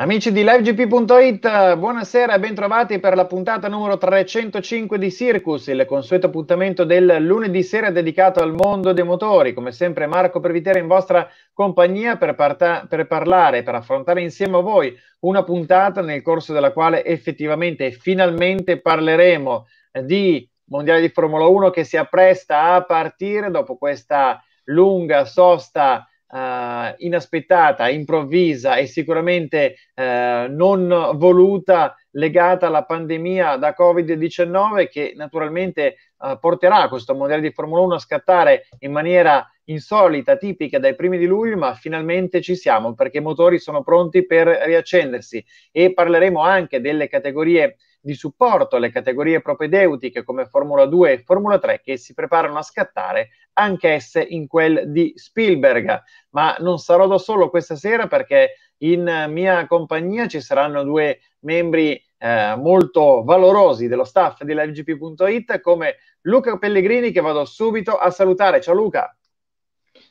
Amici di livegp.it, buonasera e bentrovati per la puntata numero 305 di Circus, il consueto appuntamento del lunedì sera dedicato al mondo dei motori. Come sempre Marco Previtera in vostra compagnia per, parta- per parlare, per affrontare insieme a voi una puntata nel corso della quale effettivamente e finalmente parleremo di Mondiale di Formula 1 che si appresta a partire dopo questa lunga sosta eh, inaspettata, improvvisa e sicuramente eh, non voluta legata alla pandemia da Covid-19 che naturalmente eh, porterà questo modello di Formula 1 a scattare in maniera insolita, tipica dai primi di luglio, ma finalmente ci siamo perché i motori sono pronti per riaccendersi e parleremo anche delle categorie di supporto alle categorie propedeutiche come Formula 2 e Formula 3 che si preparano a scattare anch'esse in quel di Spielberg. Ma non sarò da solo questa sera perché in mia compagnia ci saranno due membri eh, molto valorosi dello staff di LiveGP.it come Luca Pellegrini che vado subito a salutare. Ciao Luca!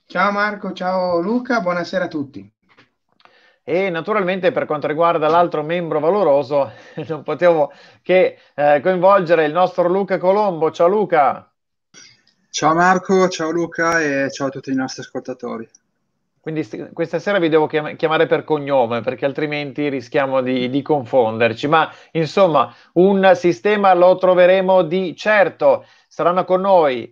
Ciao Marco, ciao Luca, buonasera a tutti. E naturalmente per quanto riguarda l'altro membro valoroso, non potevo che eh, coinvolgere il nostro Luca Colombo. Ciao Luca! Ciao Marco, ciao Luca e ciao a tutti i nostri ascoltatori. Quindi st- questa sera vi devo chiam- chiamare per cognome perché altrimenti rischiamo di, di, confonderci. Ma insomma, un sistema lo troveremo di certo. Saranno con noi eh,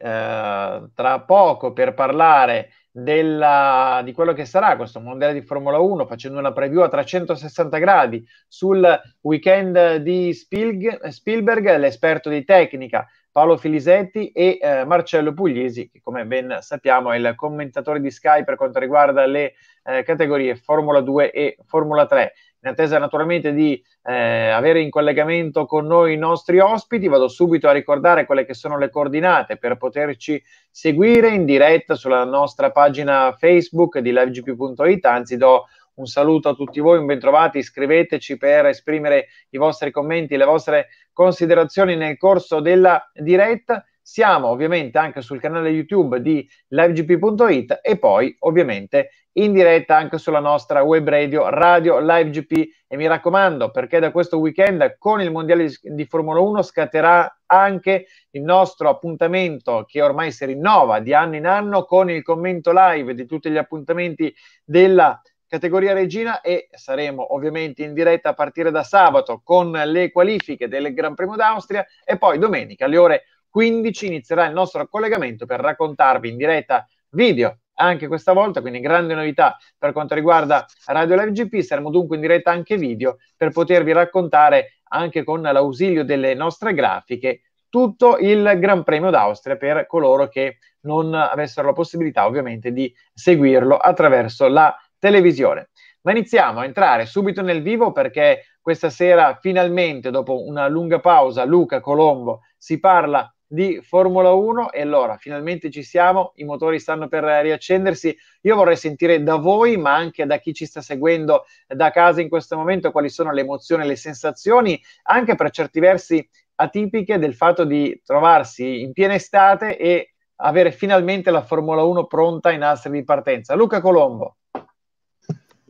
tra poco per parlare della, di quello che sarà questo mondiale di Formula 1, facendo una preview a 360 gradi sul weekend di Spielg, Spielberg, l'esperto di tecnica Paolo Filisetti e eh, Marcello Puglisi, che come ben sappiamo è il commentatore di Sky per quanto riguarda le eh, categorie Formula 2 e Formula 3 in attesa naturalmente di eh, avere in collegamento con noi i nostri ospiti, vado subito a ricordare quelle che sono le coordinate per poterci seguire in diretta sulla nostra pagina Facebook di livegp.it, anzi do un saluto a tutti voi, un bentrovati, iscriveteci per esprimere i vostri commenti, le vostre considerazioni nel corso della diretta siamo ovviamente anche sul canale YouTube di livegp.it e poi ovviamente in diretta anche sulla nostra web radio Radio LiveGP e mi raccomando perché da questo weekend con il Mondiale di Formula 1 scatterà anche il nostro appuntamento che ormai si rinnova di anno in anno con il commento live di tutti gli appuntamenti della categoria regina e saremo ovviamente in diretta a partire da sabato con le qualifiche del Gran Premio d'Austria e poi domenica alle ore 15 inizierà il nostro collegamento per raccontarvi in diretta video anche questa volta, quindi grande novità per quanto riguarda Radio Live GP, saremo dunque in diretta anche video per potervi raccontare anche con l'ausilio delle nostre grafiche tutto il Gran Premio d'Austria per coloro che non avessero la possibilità ovviamente di seguirlo attraverso la televisione. Ma iniziamo a entrare subito nel vivo perché questa sera finalmente, dopo una lunga pausa, Luca Colombo si parla di Formula 1 e allora finalmente ci siamo, i motori stanno per riaccendersi. Io vorrei sentire da voi, ma anche da chi ci sta seguendo da casa in questo momento, quali sono le emozioni, le sensazioni, anche per certi versi atipiche del fatto di trovarsi in piena estate e avere finalmente la Formula 1 pronta in astri di partenza. Luca Colombo.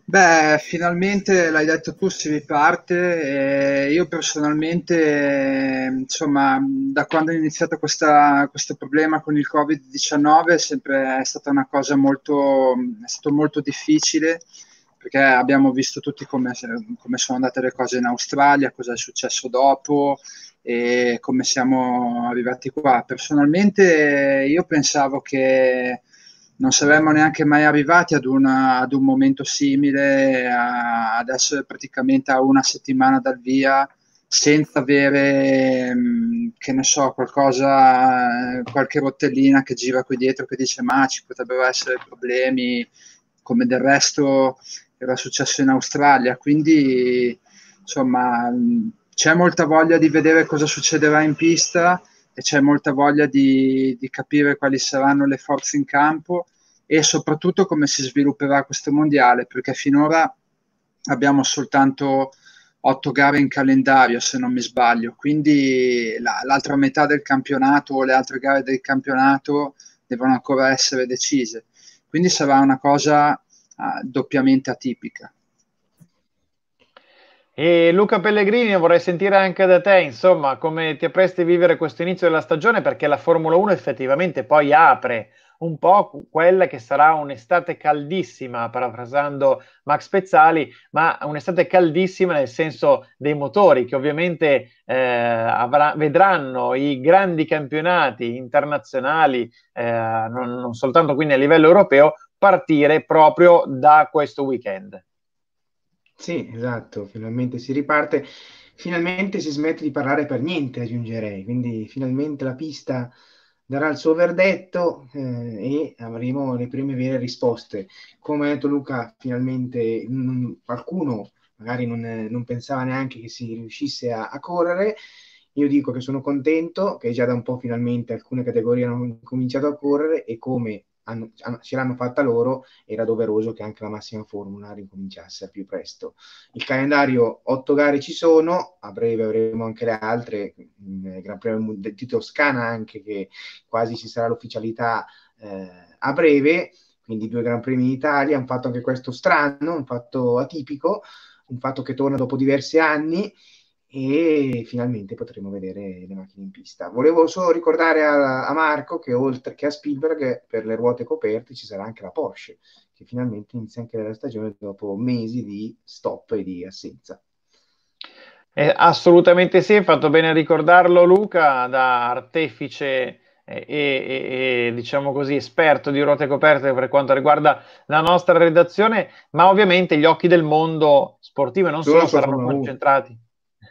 Beh, finalmente l'hai detto tu, si riparte. E eh, io personalmente, insomma, da quando è iniziato questa, questo problema con il Covid-19 è sempre è stata una cosa molto, è stato molto difficile perché abbiamo visto tutti come, come sono andate le cose in Australia, cosa è successo dopo e come siamo arrivati qua. Personalmente io pensavo che non saremmo neanche mai arrivati ad, una, ad un momento simile, a, ad essere praticamente a una settimana dal via senza avere, mm, che ne so, qualcosa, qualche rotellina che gira qui dietro che dice ma ci potrebbero essere problemi, come del resto era successo in Australia. Quindi, insomma, mm, c'è molta voglia di vedere cosa succederà in pista e c'è molta voglia di, di capire quali saranno le forze in campo e soprattutto come si svilupperà questo mondiale, perché finora abbiamo soltanto otto gare in calendario, se non mi sbaglio, quindi la, l'altra metà del campionato o le altre gare del campionato devono ancora essere decise. Quindi sarà una cosa uh, doppiamente atipica. E Luca Pellegrini, vorrei sentire anche da te, insomma, come ti appresti a vivere questo inizio della stagione, perché la Formula 1 effettivamente poi apre un po' quella che sarà un'estate caldissima, parafrasando Max Pezzali, ma un'estate caldissima nel senso dei motori, che ovviamente eh, avrà, vedranno i grandi campionati internazionali, eh, non, non soltanto quindi a livello europeo, partire proprio da questo weekend. Sì, esatto, finalmente si riparte, finalmente si smette di parlare per niente, aggiungerei, quindi finalmente la pista darà il suo verdetto eh, e avremo le prime vere risposte. Come ha detto Luca, finalmente mh, qualcuno magari non, non, pensava neanche che si riuscisse a, a, correre. Io dico che sono contento che già da un po' finalmente alcune categorie hanno cominciato a correre e come hanno, ce l'hanno fatta loro, era doveroso che anche la massima formula ricominciasse al più presto. Il calendario, otto gare ci sono, a breve avremo anche le altre, il mm, eh, Gran Premio di Toscana anche che quasi ci sarà l'ufficialità eh, a breve, quindi due Gran Premi in Italia, un fatto anche questo strano, un fatto atipico, un fatto che torna dopo diversi anni e finalmente potremo vedere le macchine in pista. Volevo solo ricordare a, a, Marco che oltre che a Spielberg per le ruote coperte ci sarà anche la Porsche, che finalmente inizia anche la stagione dopo mesi di stop e di assenza. Eh, assolutamente sì, hai fatto bene a ricordarlo Luca, da artefice e, e, e, diciamo così esperto di ruote coperte per quanto riguarda la nostra redazione, ma ovviamente gli occhi del mondo sportivo e non solo, solo saranno concentrati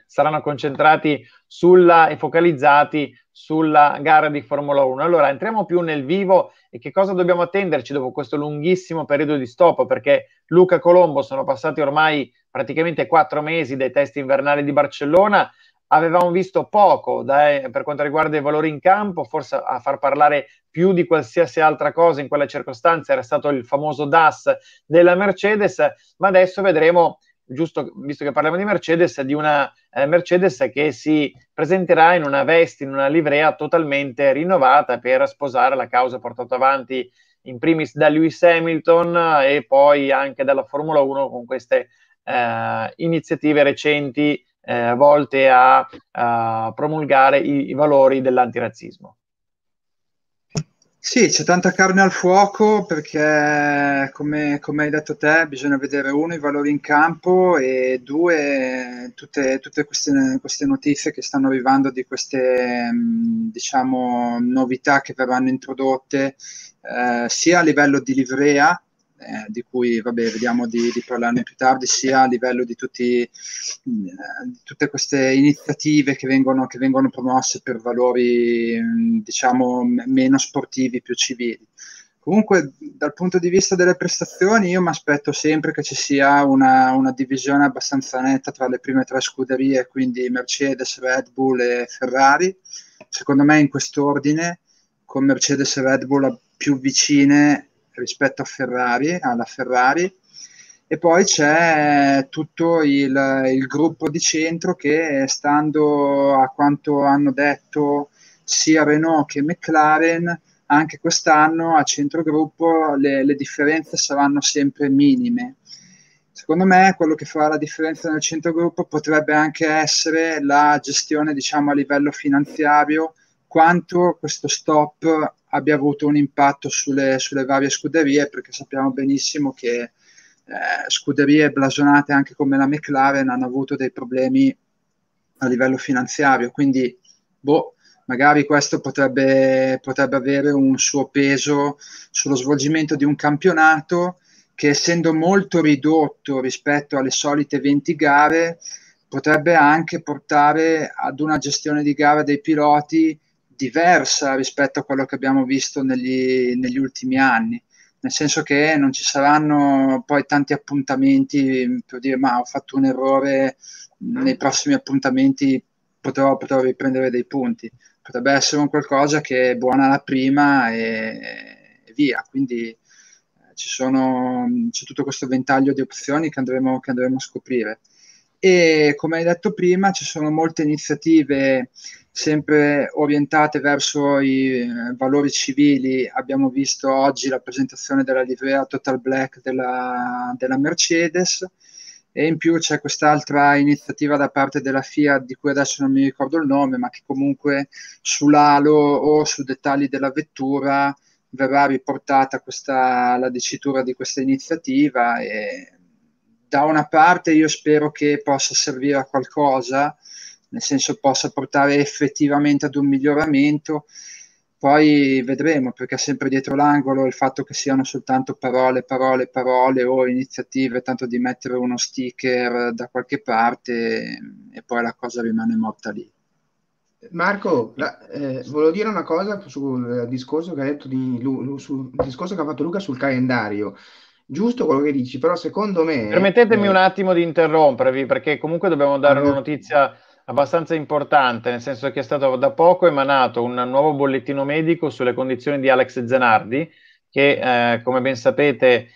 saranno concentrati sulla, e focalizzati sulla gara di Formula 1. Allora entriamo più nel vivo e che cosa dobbiamo attenderci dopo questo lunghissimo periodo di stop? Perché Luca Colombo sono passati ormai praticamente quattro mesi dai test invernali di Barcellona avevamo visto poco dai, eh, per quanto riguarda i valori in campo, forse a far parlare più di qualsiasi altra cosa in quella circostanza era stato il famoso DAS della Mercedes, ma adesso vedremo giusto visto che parliamo di Mercedes, di una eh, Mercedes che si presenterà in una veste, in una livrea totalmente rinnovata per sposare la causa portata avanti in primis da Lewis Hamilton e poi anche dalla Formula 1 con queste eh, iniziative recenti eh, volte a, a promulgare i, i valori dell'antirazzismo. Sì, c'è tanta carne al fuoco perché, come, come, hai detto te, bisogna vedere uno i valori in campo e due tutte, tutte queste, queste, notizie che stanno arrivando di queste mm, diciamo, novità che verranno introdotte eh, sia a livello di livrea eh, di cui vabbè, vediamo di, di, parlarne più tardi, sia a livello di, tutti, eh, di tutte queste iniziative che vengono, che vengono promosse per valori diciamo, m- meno sportivi, più civili. Comunque, dal punto di vista delle prestazioni, io mi aspetto sempre che ci sia una, una, divisione abbastanza netta tra le prime tre scuderie, quindi Mercedes, Red Bull e Ferrari. Secondo me, in quest'ordine, con Mercedes e Red Bull più vicine rispetto a Ferrari, alla Ferrari, e poi c'è tutto il, il, gruppo di centro che, stando a quanto hanno detto sia Renault che McLaren, anche quest'anno a centrogruppo le, le differenze saranno sempre minime. Secondo me quello che farà la differenza nel centro gruppo potrebbe anche essere la gestione diciamo, a livello finanziario, quanto questo stop abbia avuto un impatto sulle, sulle varie scuderie, perché sappiamo benissimo che eh, scuderie blasonate anche come la McLaren hanno avuto dei problemi a livello finanziario, quindi boh, magari questo potrebbe, potrebbe avere un suo peso sullo svolgimento di un campionato che essendo molto ridotto rispetto alle solite 20 gare potrebbe anche portare ad una gestione di gara dei piloti diversa rispetto a quello che abbiamo visto negli, negli ultimi anni nel senso che non ci saranno poi tanti appuntamenti per dire ma ho fatto un errore mm. nei prossimi appuntamenti potrò, potrò riprendere dei punti potrebbe essere un qualcosa che è buona la prima e, e via quindi eh, ci sono, c'è tutto questo ventaglio di opzioni che andremo, che andremo a scoprire e come hai detto prima ci sono molte iniziative sempre orientate verso i eh, valori civili. Abbiamo visto oggi la presentazione della livrea Total Black della, della Mercedes e in più c'è quest'altra iniziativa da parte della Fiat di cui adesso non mi ricordo il nome, ma che comunque sull'alo o su dettagli della vettura verrà riportata questa, la dicitura di questa iniziativa e da una parte io spero che possa servire a qualcosa, nel senso possa portare effettivamente ad un miglioramento. Poi vedremo, perché è sempre dietro l'angolo il fatto che siano soltanto parole, parole, parole o iniziative, tanto di mettere uno sticker da qualche parte e poi la cosa rimane morta lì. Marco, la, eh, volevo dire una cosa sul eh, discorso che ha, detto di, Lu, sul discorso che ha fatto Luca sul calendario giusto quello che dici, però secondo me... Permettetemi eh, un attimo di interrompervi perché comunque dobbiamo dare una eh, notizia abbastanza importante, nel senso che è stato da poco emanato un nuovo bollettino medico sulle condizioni di Alex Zenardi, che eh, come ben sapete eh,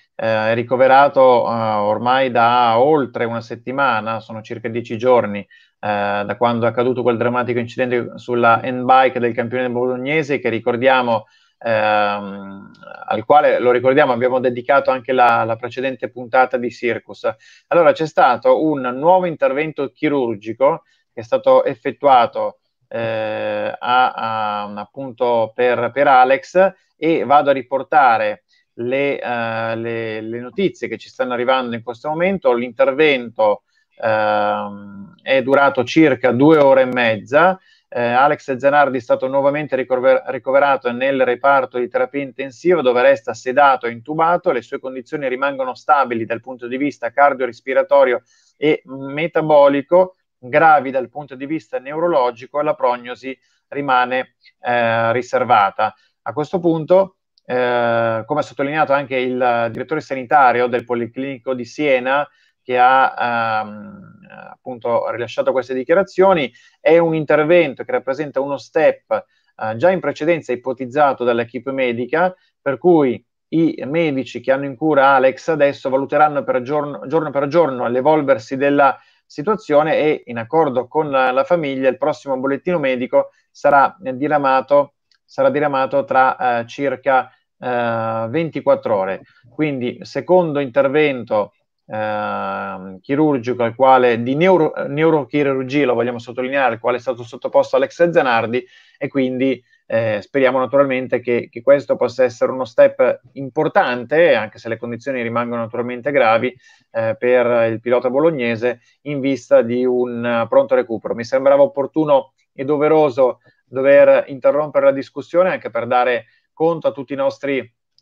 è ricoverato eh, ormai da oltre una settimana, sono circa dieci giorni, eh, da quando è accaduto quel drammatico incidente sulla handbike del campione bolognese, che ricordiamo Ehm, al quale lo ricordiamo abbiamo dedicato anche la, la, precedente puntata di Circus. Allora c'è stato un nuovo intervento chirurgico che è stato effettuato eh, a, a, appunto per, per, Alex e vado a riportare le, uh, le, le, notizie che ci stanno arrivando in questo momento. L'intervento uh, è durato circa due ore e mezza. Uh, Alex Zanardi è stato nuovamente ricover- ricoverato nel reparto di terapia intensiva dove resta sedato e intubato. Le sue condizioni rimangono stabili dal punto di vista cardiorespiratorio e metabolico gravi dal punto di vista neurologico, la prognosi rimane eh, riservata. A questo punto, eh, come ha sottolineato anche il direttore sanitario del Policlinico di Siena, che ha ehm, appunto rilasciato queste dichiarazioni, è un intervento che rappresenta uno step eh, già in precedenza ipotizzato dall'equipe medica, per cui i medici che hanno in cura Alex adesso valuteranno per giorno, giorno per giorno l'evolversi della situazione e in accordo con la famiglia il prossimo bollettino medico sarà eh, diramato, sarà diramato tra eh, circa eh, 24 ore. Quindi secondo intervento eh, chirurgico al quale, di neuro, neurochirurgia, lo vogliamo sottolineare, il quale è stato sottoposto Alex Zanardi e quindi eh, speriamo naturalmente che, che, questo possa essere uno step importante, anche se le condizioni rimangono naturalmente gravi, eh, per il pilota bolognese in vista di un pronto recupero. Mi sembrava opportuno e doveroso dover interrompere la discussione anche per dare conto a tutti i nostri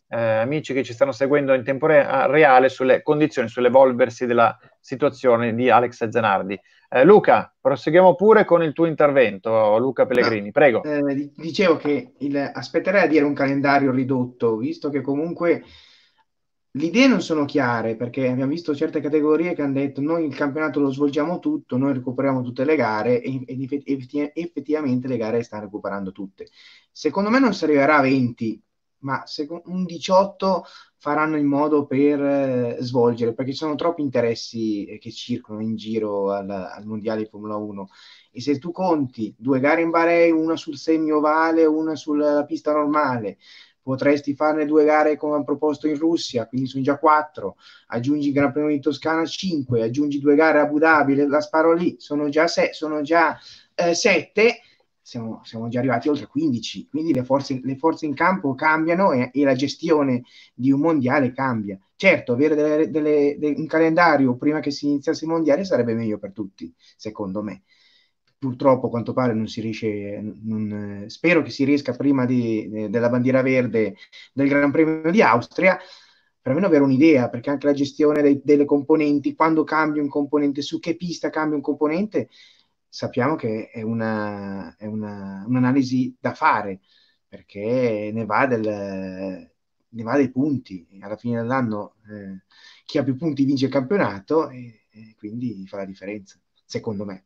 eh, amici che ci stanno seguendo in tempo re- ah, reale sulle condizioni, sull'evolversi della situazione di Alex Zanardi. Eh, Luca, proseguiamo pure con il tuo intervento, Luca Pellegrini, no, prego. Eh, dicevo che il, aspetterei a dire un calendario ridotto, visto che comunque le idee non sono chiare, perché abbiamo visto certe categorie che hanno detto noi il campionato lo svolgiamo tutto, noi recuperiamo tutte le gare e, ed effettivamente le gare stanno recuperando tutte. Secondo me non si arriverà a 20 ma secondo, un 18 faranno il modo per eh, svolgere, perché ci sono troppi interessi eh, che circolano in giro al, al, Mondiale di Formula 1. E se tu conti due gare in Bahrain, una sul semiovale, una sulla pista normale, potresti farne due gare come hanno proposto in Russia, quindi sono già quattro, aggiungi il Gran Premio di Toscana cinque, aggiungi due gare a Abu Dhabi, la sparo lì, sono già, se- sono già eh, sette siamo, siamo, già arrivati oltre 15, quindi le forze, le forze in campo cambiano e, e, la gestione di un mondiale cambia. Certo, avere delle, delle, de, un calendario prima che si iniziasse il mondiale sarebbe meglio per tutti, secondo me. Purtroppo, a quanto pare, non si riesce. Non, eh, spero che si riesca prima di, de, della bandiera verde del Gran Premio di Austria almeno avere un'idea, perché anche la gestione dei, delle componenti, quando cambia un componente, su che pista cambia un componente, sappiamo che è, una, è una, un'analisi da fare perché ne va, del, ne va, dei punti. Alla fine dell'anno eh, chi ha più punti vince il campionato e, e quindi fa la differenza, secondo me.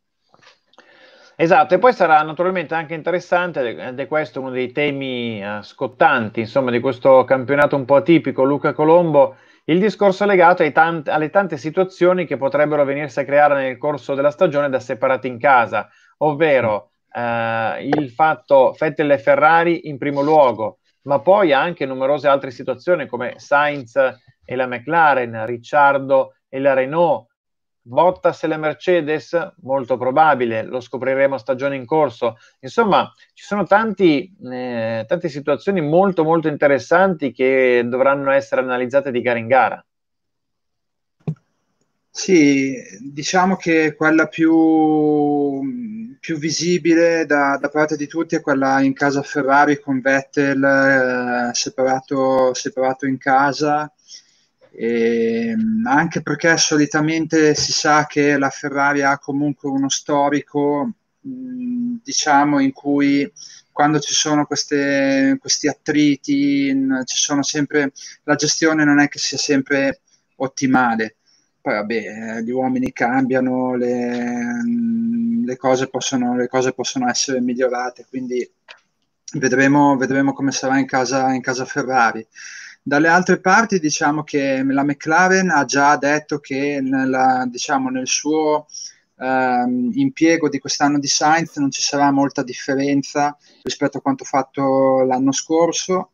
Esatto, e poi sarà naturalmente anche interessante, ed è questo uno dei temi eh, scottanti, insomma, di questo campionato un po' atipico, Luca Colombo il discorso è legato tante, alle tante situazioni che potrebbero venirsi a creare nel corso della stagione da separati in casa, ovvero eh, il fatto Fettel e Ferrari in primo luogo, ma poi anche numerose altre situazioni come Sainz e la McLaren, Ricciardo e la Renault, Bottas e la Mercedes? Molto probabile, lo scopriremo a stagione in corso. Insomma, ci sono tanti, eh, tante situazioni molto, molto interessanti che dovranno essere analizzate di gara in gara. Sì, diciamo che quella più, più visibile da, da, parte di tutti è quella in casa Ferrari con Vettel eh, separato, separato in casa e, ehm, anche perché solitamente si sa che la Ferrari ha comunque uno storico, mh, mm, diciamo, in cui quando ci sono queste, questi attriti, in, sono sempre, la gestione non è che sia sempre ottimale. Poi vabbè, eh, gli uomini cambiano, le, mm, le, cose, possono, le cose possono essere migliorate, quindi vedremo, vedremo come sarà in casa, in casa Ferrari. Dalle altre parti diciamo che la McLaren ha già detto che nella, diciamo, nel suo ehm, impiego di quest'anno di Sainz non ci sarà molta differenza rispetto a quanto fatto l'anno scorso,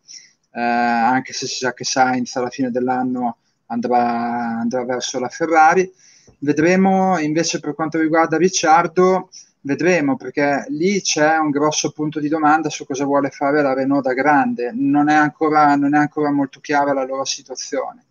eh, anche se si sa che Sainz alla fine dell'anno andrà, andrà verso la Ferrari. Vedremo invece per quanto riguarda Ricciardo vedremo perché lì c'è un grosso punto di domanda su cosa vuole fare la Renault da grande, non è ancora, non è ancora molto chiara la loro situazione.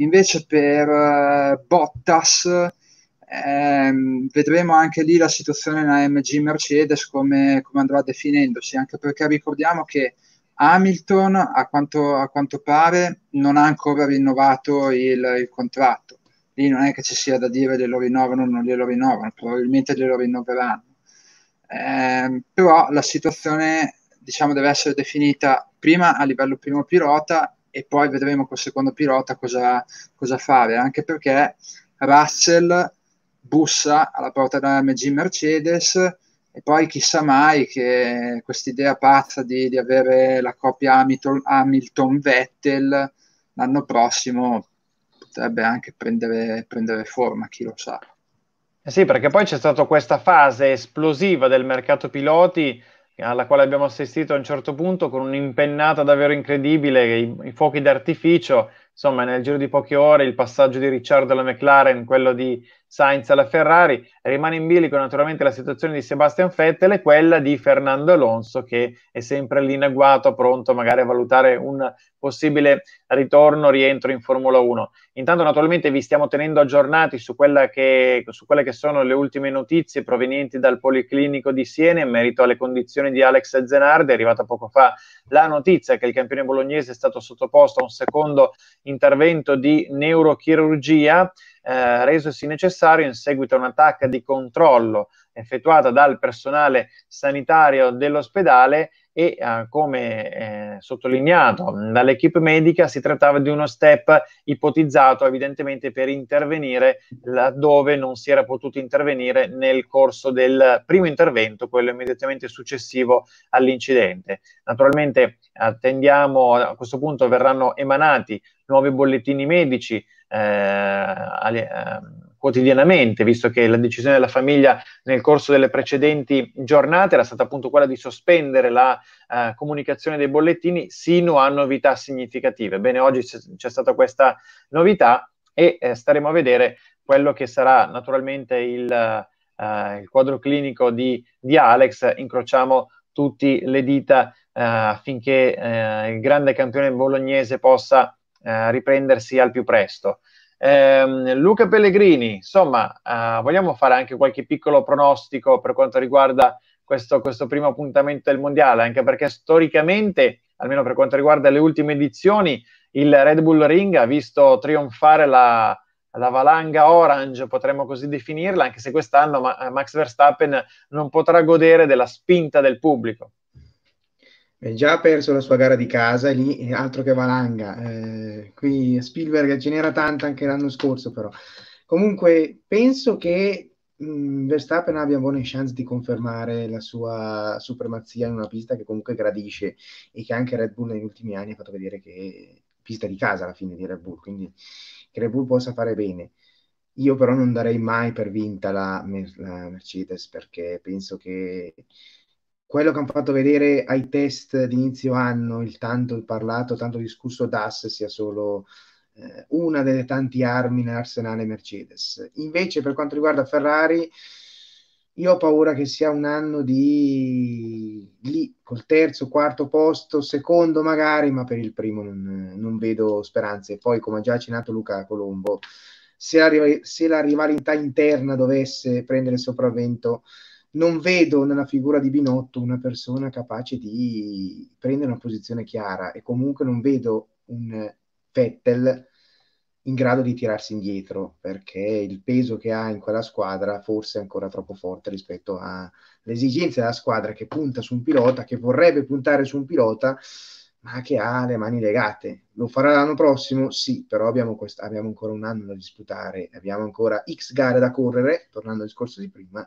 Invece per eh, Bottas eh, vedremo anche lì la situazione in AMG Mercedes come, come andrà definendosi, anche perché ricordiamo che Hamilton a quanto, a quanto pare non ha ancora rinnovato il, il contratto lì non è che ci sia da dire glielo rinnovano o non glielo rinnovano, probabilmente glielo rinnoveranno. Ehm, però la situazione diciamo deve essere definita prima a livello primo pilota e poi vedremo col secondo pilota cosa, cosa fare, anche perché Russell bussa alla porta della MG Mercedes e poi chissà mai che quest'idea pazza di, di avere la coppia Hamilton, Hamilton-Vettel l'anno prossimo potrebbe anche prendere, prendere forma, chi lo sa. Eh sì, perché poi c'è stata questa fase esplosiva del mercato piloti alla quale abbiamo assistito a un certo punto con un'impennata davvero incredibile, i, i fuochi d'artificio, insomma, nel giro di poche ore il passaggio di Ricciardo alla McLaren, quello di Sainz alla Ferrari, rimane in bilico naturalmente la situazione di Sebastian Vettel e quella di Fernando Alonso che è sempre lì in agguato, pronto magari a valutare un possibile ritorno, rientro in Formula 1. Intanto naturalmente vi stiamo tenendo aggiornati su, che, su quelle che sono le ultime notizie provenienti dal Policlinico di Siena in merito alle condizioni di Alex Zenardi, è arrivata poco fa la notizia che il campione bolognese è stato sottoposto a un secondo intervento di neurochirurgia eh, resosi necessario in seguito a un'attacca di controllo effettuata dal personale sanitario dell'ospedale e eh, come eh, sottolineato dall'equipe medica si trattava di uno step ipotizzato evidentemente per intervenire laddove non si era potuto intervenire nel corso del primo intervento, quello immediatamente successivo all'incidente. Naturalmente attendiamo, a questo punto verranno emanati nuovi bollettini medici. Eh, alle, ehm, quotidianamente, visto che la decisione della famiglia nel corso delle precedenti giornate era stata appunto quella di sospendere la eh, comunicazione dei bollettini sino a novità significative. Bene, oggi c'è, c'è stata questa novità e eh, staremo a vedere quello che sarà naturalmente il, eh, il quadro clinico di, di Alex. Incrociamo tutti le dita eh, affinché eh, il grande campione bolognese possa eh, riprendersi al più presto. Eh, Luca Pellegrini, insomma, eh, vogliamo fare anche qualche piccolo pronostico per quanto riguarda questo, questo, primo appuntamento del Mondiale, anche perché storicamente, almeno per quanto riguarda le ultime edizioni, il Red Bull Ring ha visto trionfare la, la valanga orange, potremmo così definirla, anche se quest'anno Max Verstappen non potrà godere della spinta del pubblico. Beh, già ha perso la sua gara di casa, lì altro che valanga. Eh, qui Spielberg ce n'era tanta anche l'anno scorso, però. Comunque, penso che mh, Verstappen abbia buone chance di confermare la sua supremazia in una pista che comunque gradisce e che anche Red Bull negli ultimi anni ha fatto vedere che pista di casa alla fine di Red Bull, quindi che Red Bull possa fare bene. Io però non darei mai per vinta la, la Mercedes perché penso che quello che hanno fatto vedere ai test d'inizio anno, il tanto parlato, tanto discusso DAS sia solo eh, una delle tante armi nell'arsenale Mercedes. Invece per quanto riguarda Ferrari, io ho paura che sia un anno di lì, col terzo, quarto posto, secondo magari, ma per il primo non, non vedo speranze. Poi, come ha già accennato Luca Colombo, se la, se la rivalità interna dovesse prendere sopravvento, non vedo nella figura di Binotto una persona capace di prendere una posizione chiara e comunque non vedo un Vettel in grado di tirarsi indietro perché il peso che ha in quella squadra forse è ancora troppo forte rispetto alle esigenze della squadra che punta su un pilota, che vorrebbe puntare su un pilota ma che ha le mani legate. Lo farà l'anno prossimo? Sì, però abbiamo, quest- abbiamo ancora un anno da disputare, abbiamo ancora X gare da correre, tornando al discorso di prima,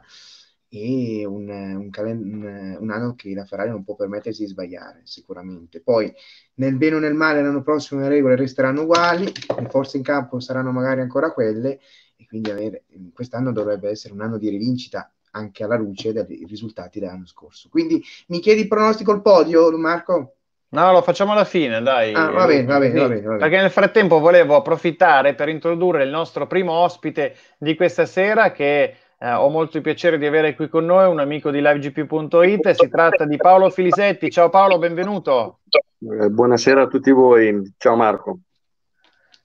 e un, un, un, un, anno che la Ferrari non può permettersi di sbagliare sicuramente. Poi nel bene o nel male l'anno prossimo le regole resteranno uguali, le forze in campo saranno magari ancora quelle e quindi avere, quest'anno dovrebbe essere un anno di rivincita anche alla luce dei risultati dell'anno scorso. Quindi mi chiedi il pronostico al podio, Marco? No, lo facciamo alla fine, dai. Ah, va bene, va bene, va bene, va bene. Perché nel frattempo volevo approfittare per introdurre il nostro primo ospite di questa sera che eh, ho molto il piacere di avere qui con noi un amico di livegp.it, si tratta di Paolo Filisetti. Ciao Paolo, benvenuto. Eh, buonasera a tutti voi, ciao Marco.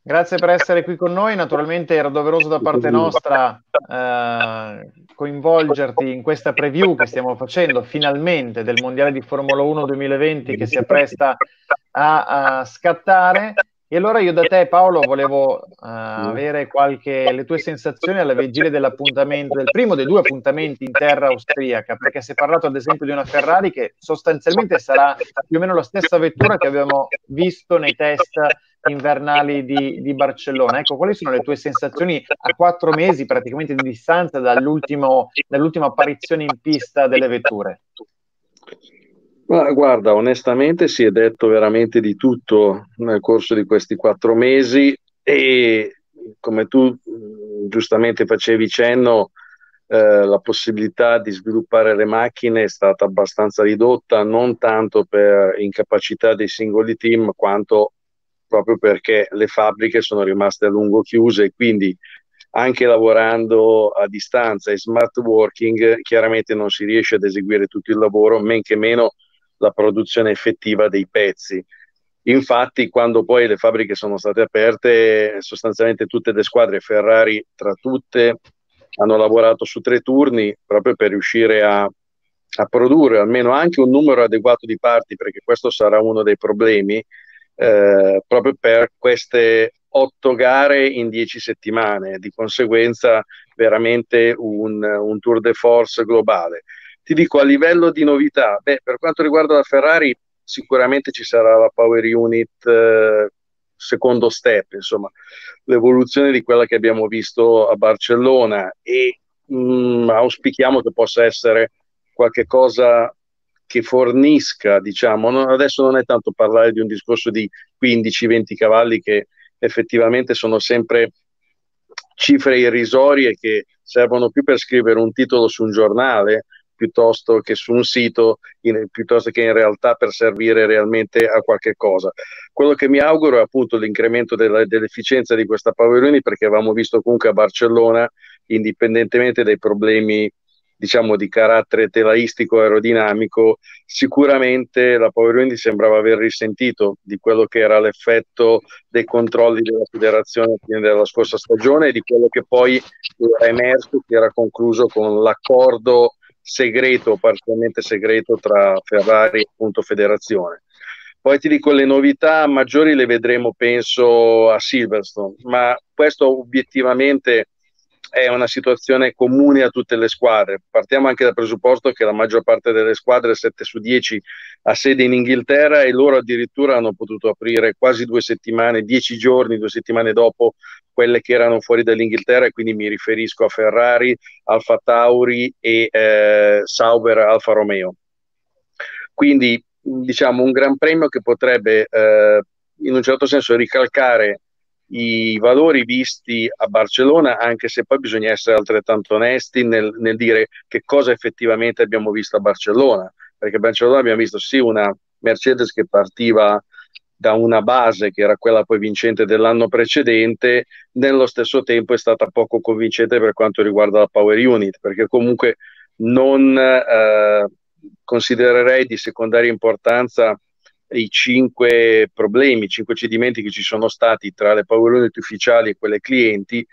Grazie per essere qui con noi, naturalmente era doveroso da parte nostra eh, coinvolgerti in questa preview che stiamo facendo finalmente del Mondiale di Formula 1 2020 che si appresta a, a scattare e allora io da te Paolo volevo uh, avere qualche, le tue sensazioni alla vigilia dell'appuntamento, del primo dei due appuntamenti in terra austriaca, perché si è parlato ad esempio di una Ferrari che sostanzialmente sarà più o meno la stessa vettura che abbiamo visto nei test invernali di, di Barcellona. Ecco, quali sono le tue sensazioni a quattro mesi praticamente di distanza dall'ultima apparizione in pista delle vetture? Ma guarda, onestamente si è detto veramente di tutto nel corso di questi quattro mesi e come tu mm, giustamente facevi cenno, eh, la possibilità di sviluppare le macchine è stata abbastanza ridotta, non tanto per incapacità dei singoli team, quanto proprio perché le fabbriche sono rimaste a lungo chiuse e quindi anche lavorando a distanza e smart working chiaramente non si riesce ad eseguire tutto il lavoro, men che meno la produzione effettiva dei pezzi. Infatti, quando poi le fabbriche sono state aperte, sostanzialmente tutte le squadre Ferrari, tra tutte, hanno lavorato su tre turni proprio per riuscire a, a produrre almeno anche un numero adeguato di parti, perché questo sarà uno dei problemi, eh, proprio per queste otto gare in dieci settimane, di conseguenza veramente un, un tour de force globale ti dico a livello di novità, beh, per quanto riguarda la Ferrari, sicuramente ci sarà la Power Unit eh, secondo step, insomma, l'evoluzione di quella che abbiamo visto a Barcellona e mh, mm, auspichiamo che possa essere qualcosa che fornisca, diciamo, non, adesso non è tanto parlare di un discorso di 15-20 cavalli che effettivamente sono sempre cifre irrisorie che servono più per scrivere un titolo su un giornale piuttosto che su un sito, in, piuttosto che in realtà per servire realmente a qualche cosa. Quello che mi auguro è appunto l'incremento della, dell'efficienza di questa Paveroni perché avevamo visto comunque a Barcellona, indipendentemente dai problemi diciamo di carattere telaistico aerodinamico, sicuramente la Poverini sembrava aver risentito di quello che era l'effetto dei controlli della federazione della scorsa stagione e di quello che poi era emerso, che era concluso con l'accordo segreto, parzialmente segreto tra Ferrari e appunto Federazione. Poi ti dico le novità maggiori le vedremo penso a Silverstone, ma questo obiettivamente è una situazione comune a tutte le squadre. Partiamo anche dal presupposto che la maggior parte delle squadre, 7 su 10, ha sede in Inghilterra e loro addirittura hanno potuto aprire quasi due settimane, dieci giorni, due settimane dopo quelle che erano fuori dall'Inghilterra, quindi mi riferisco a Ferrari, Alfa Tauri e eh, Sauber Alfa Romeo. Quindi diciamo un gran premio che potrebbe eh, in un certo senso ricalcare i valori visti a Barcellona, anche se poi bisogna essere altrettanto onesti nel, nel dire che cosa effettivamente abbiamo visto a Barcellona, perché a Barcellona abbiamo visto sì una Mercedes che partiva da una base che era quella poi vincente dell'anno precedente, nello stesso tempo è stata poco convincente per quanto riguarda la Power Unit, perché comunque non eh, considererei di secondaria importanza i cinque problemi, i cinque cedimenti che ci sono stati tra le paurone ufficiali e quelle clienti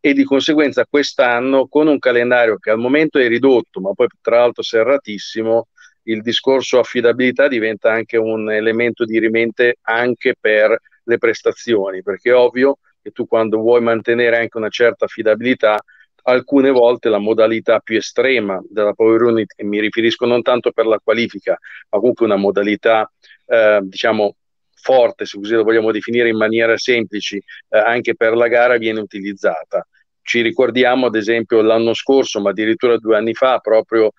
e di conseguenza quest'anno con un calendario che al momento è ridotto ma poi tra l'altro serratissimo il discorso affidabilità diventa anche un elemento di rimente anche per le prestazioni perché è ovvio che tu quando vuoi mantenere anche una certa affidabilità alcune volte la modalità più estrema della Power Unit, e mi riferisco non tanto per la qualifica, ma comunque una modalità eh, diciamo forte, se così lo vogliamo definire in maniera semplice, eh, anche per la gara viene utilizzata. Ci ricordiamo ad esempio l'anno scorso, ma addirittura due anni fa, proprio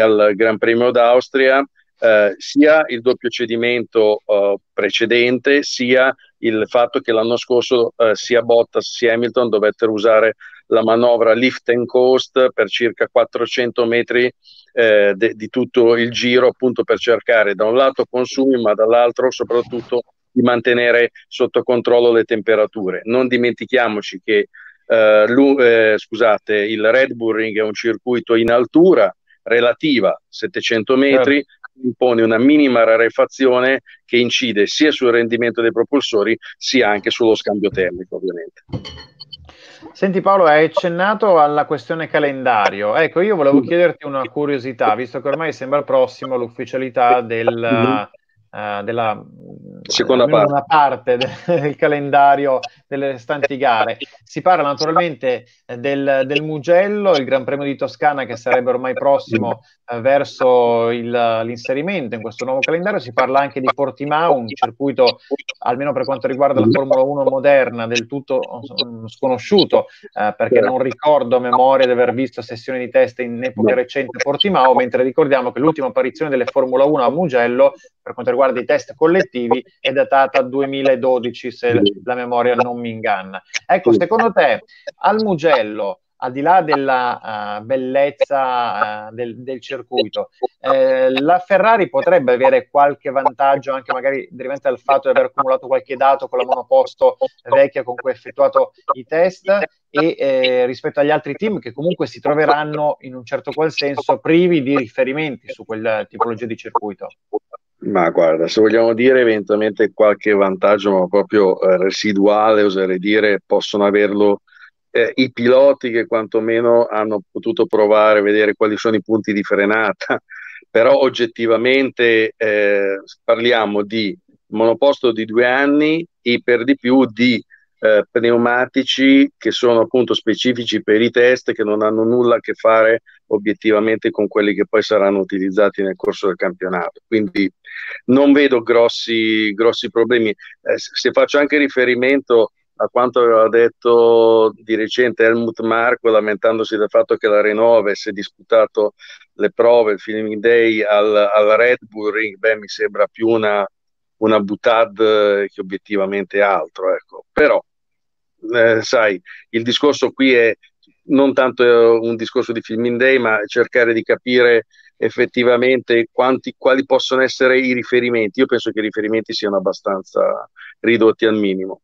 al Gran Premio d'Austria, eh, sia il doppio cedimento eh, precedente, sia il fatto che l'anno scorso eh, sia Bottas sia Hamilton dovettero usare la manovra lift and coast per circa 400 metri eh, de, di tutto il giro appunto per cercare da un lato consumi ma dall'altro soprattutto di mantenere sotto controllo le temperature. Non dimentichiamoci che eh, lu- eh, scusate, il Red Bull è un circuito in altura relativa, 700 metri, certo impone una minima rarefazione che incide sia sul rendimento dei propulsori sia anche sullo scambio termico ovviamente. Senti Paolo, hai accennato alla questione calendario. Ecco, io volevo chiederti una curiosità, visto che ormai sembra prossimo l'ufficialità del mm-hmm uh, della seconda parte. parte. del calendario delle restanti gare. Si parla naturalmente eh, del, del, Mugello, il Gran Premio di Toscana che sarebbe ormai prossimo uh, verso il, l'inserimento in questo nuovo calendario, si parla anche di Portimao, un circuito almeno per quanto riguarda la Formula 1 moderna del tutto mm, sconosciuto uh, perché non ricordo a memoria di aver visto sessioni di test in epoca recente a Portimao, mentre ricordiamo che l'ultima apparizione delle Formula 1 a Mugello per quanto riguarda riguarda i test collettivi è datata 2012, se la memoria non mi inganna. Ecco, secondo te al Mugello al di là della uh, bellezza uh, del, del, circuito, eh, la Ferrari potrebbe avere qualche vantaggio anche magari derivante dal fatto di aver accumulato qualche dato con la monoposto vecchia con cui ha effettuato i test e eh, rispetto agli altri team che comunque si troveranno in un certo qual senso privi di riferimenti su quel tipologia di circuito. Ma guarda, se vogliamo dire eventualmente qualche vantaggio, ma proprio eh, residuale, oserei dire, possono averlo eh, i piloti che quantomeno hanno potuto provare a vedere quali sono i punti di frenata. Però oggettivamente eh, parliamo di monoposto di due anni e per di più di eh, pneumatici che sono appunto specifici per i test, che non hanno nulla a che fare obiettivamente con quelli che poi saranno utilizzati nel corso del campionato. Quindi non vedo grossi, grossi problemi. Eh, se faccio anche riferimento a quanto aveva detto di recente Helmut Marco, lamentandosi del fatto che la Renault avesse disputato le prove, il filming day al, al Red Bull Ring, beh, mi sembra più una, una butad eh, che obiettivamente altro. Ecco. Però, eh, sai, il discorso qui è non tanto eh, un discorso di filming day, ma cercare di capire effettivamente quanti, quali possono essere i riferimenti. Io penso che i riferimenti siano abbastanza ridotti al minimo.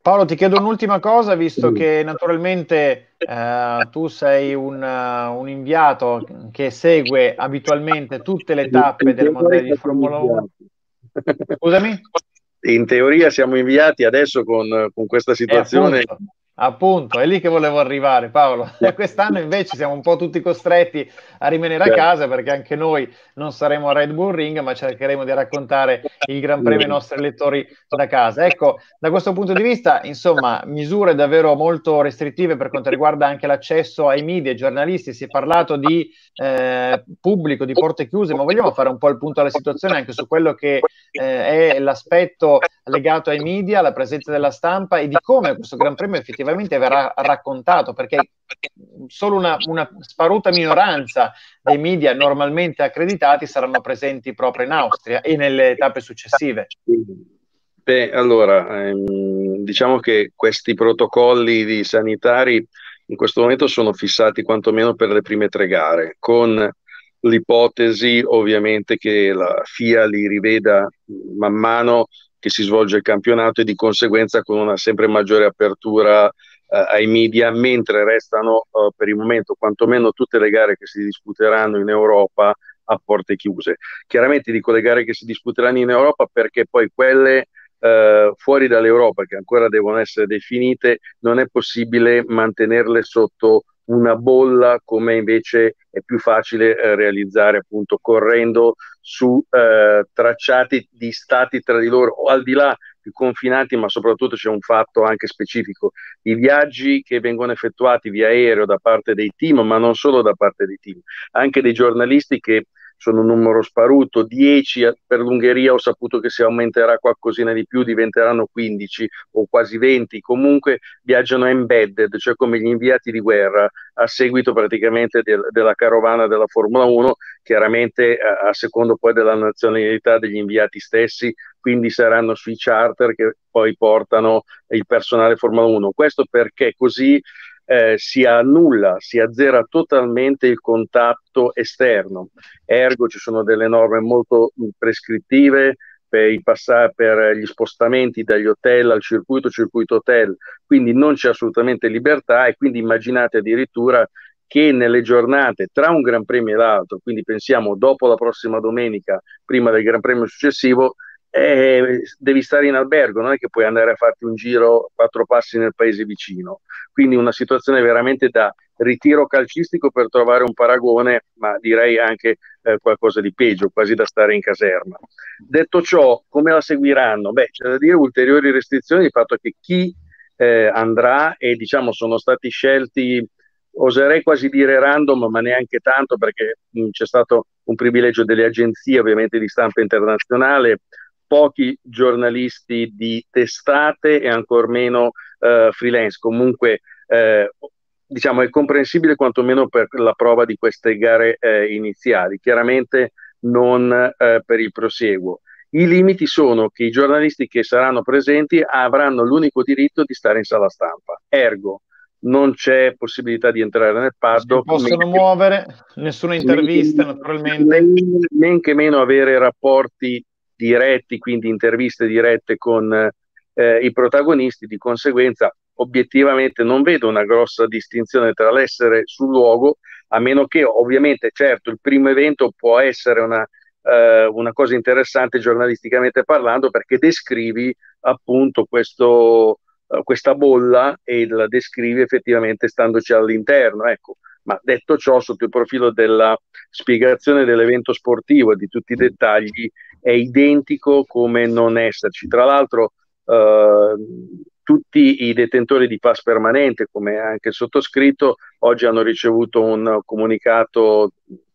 Paolo, ti chiedo un'ultima cosa, visto mm. che naturalmente eh, tu sei un, eh, un, inviato che segue abitualmente tutte le tappe del modello di Formula 1. Scusami? In teoria siamo inviati adesso con, con questa eh, situazione. Eh, Appunto, è lì che volevo arrivare Paolo. Quest'anno invece siamo un po' tutti costretti a rimanere a certo. casa perché anche noi non saremo a Red Bull Ring, ma cercheremo di raccontare il Gran Premio ai nostri lettori da casa. Ecco, da questo punto di vista, insomma, misure davvero molto restrittive per quanto riguarda anche l'accesso ai media, ai giornalisti. Si è parlato di eh, pubblico, di porte chiuse, ma vogliamo fare un po' il punto della situazione anche su quello che eh, è l'aspetto legato ai media, alla presenza della stampa e di come questo Gran Premio effettivamente effettivamente verrà raccontato, perché solo una, una sparuta minoranza dei media normalmente accreditati saranno presenti proprio in Austria e nelle tappe successive. Beh, allora, ehm, diciamo che questi protocolli di sanitari in questo momento sono fissati quantomeno per le prime tre gare, con l'ipotesi ovviamente che la FIA li riveda man mano che si svolge il campionato e di conseguenza con una sempre maggiore apertura eh, ai media, mentre restano eh, per il momento quantomeno tutte le gare che si disputeranno in Europa a porte chiuse. Chiaramente dico le gare che si disputeranno in Europa perché poi quelle eh, fuori dall'Europa, che ancora devono essere definite, non è possibile mantenerle sotto una bolla come invece è più facile eh, realizzare appunto correndo su eh, tracciati di stati tra di loro o al di là più confinati ma soprattutto c'è un fatto anche specifico i viaggi che vengono effettuati via aereo da parte dei team ma non solo da parte dei team anche dei giornalisti che sono un numero sparuto, 10 eh, per l'Ungheria ho saputo che se aumenterà qualcosina di più diventeranno 15 o quasi 20, comunque viaggiano embedded, cioè come gli inviati di guerra a seguito praticamente del, della carovana della Formula 1, chiaramente a, eh, a secondo poi della nazionalità degli inviati stessi, quindi saranno sui charter che poi portano il personale Formula 1. Questo perché così eh, si annulla, si azzera totalmente il contatto esterno. Ergo ci sono delle norme molto prescrittive per, pass- per, gli spostamenti dagli hotel al circuito, circuito hotel, quindi non c'è assolutamente libertà e quindi immaginate addirittura che nelle giornate tra un Gran Premio e l'altro, quindi pensiamo dopo la prossima domenica, prima del Gran Premio successivo, eh, devi stare in albergo, non è che puoi andare a farti un giro quattro passi nel paese vicino. Quindi una situazione veramente da ritiro calcistico per trovare un paragone, ma direi anche eh, qualcosa di peggio, quasi da stare in caserma. Detto ciò, come la seguiranno? Beh, c'è da dire ulteriori restrizioni, il fatto che chi eh, andrà e diciamo sono stati scelti oserei quasi dire random, ma neanche tanto perché mh, mm, c'è stato un privilegio delle agenzie ovviamente di stampa internazionale, pochi giornalisti di testate e ancor meno eh, freelance. Comunque, eh, diciamo, è comprensibile quantomeno per la prova di queste gare eh, iniziali, chiaramente non eh, per il proseguo. I limiti sono che i giornalisti che saranno presenti avranno l'unico diritto di stare in sala stampa. Ergo, non c'è possibilità di entrare nel paddock. Non possono muovere, nessuna intervista, men- naturalmente. Men- men che meno avere rapporti diretti, quindi interviste dirette con eh, i protagonisti, di conseguenza obiettivamente non vedo una grossa distinzione tra l'essere sul luogo, a meno che ovviamente certo il primo evento può essere una, eh, una cosa interessante giornalisticamente parlando perché descrivi appunto questo, eh, questa bolla e la descrivi effettivamente standoci all'interno. Ecco. Ma detto ciò, sotto il profilo della spiegazione dell'evento sportivo e di tutti i dettagli, è identico come non esserci. Tra l'altro eh, tutti i detentori di pass permanente, come anche il sottoscritto, oggi hanno ricevuto un comunicato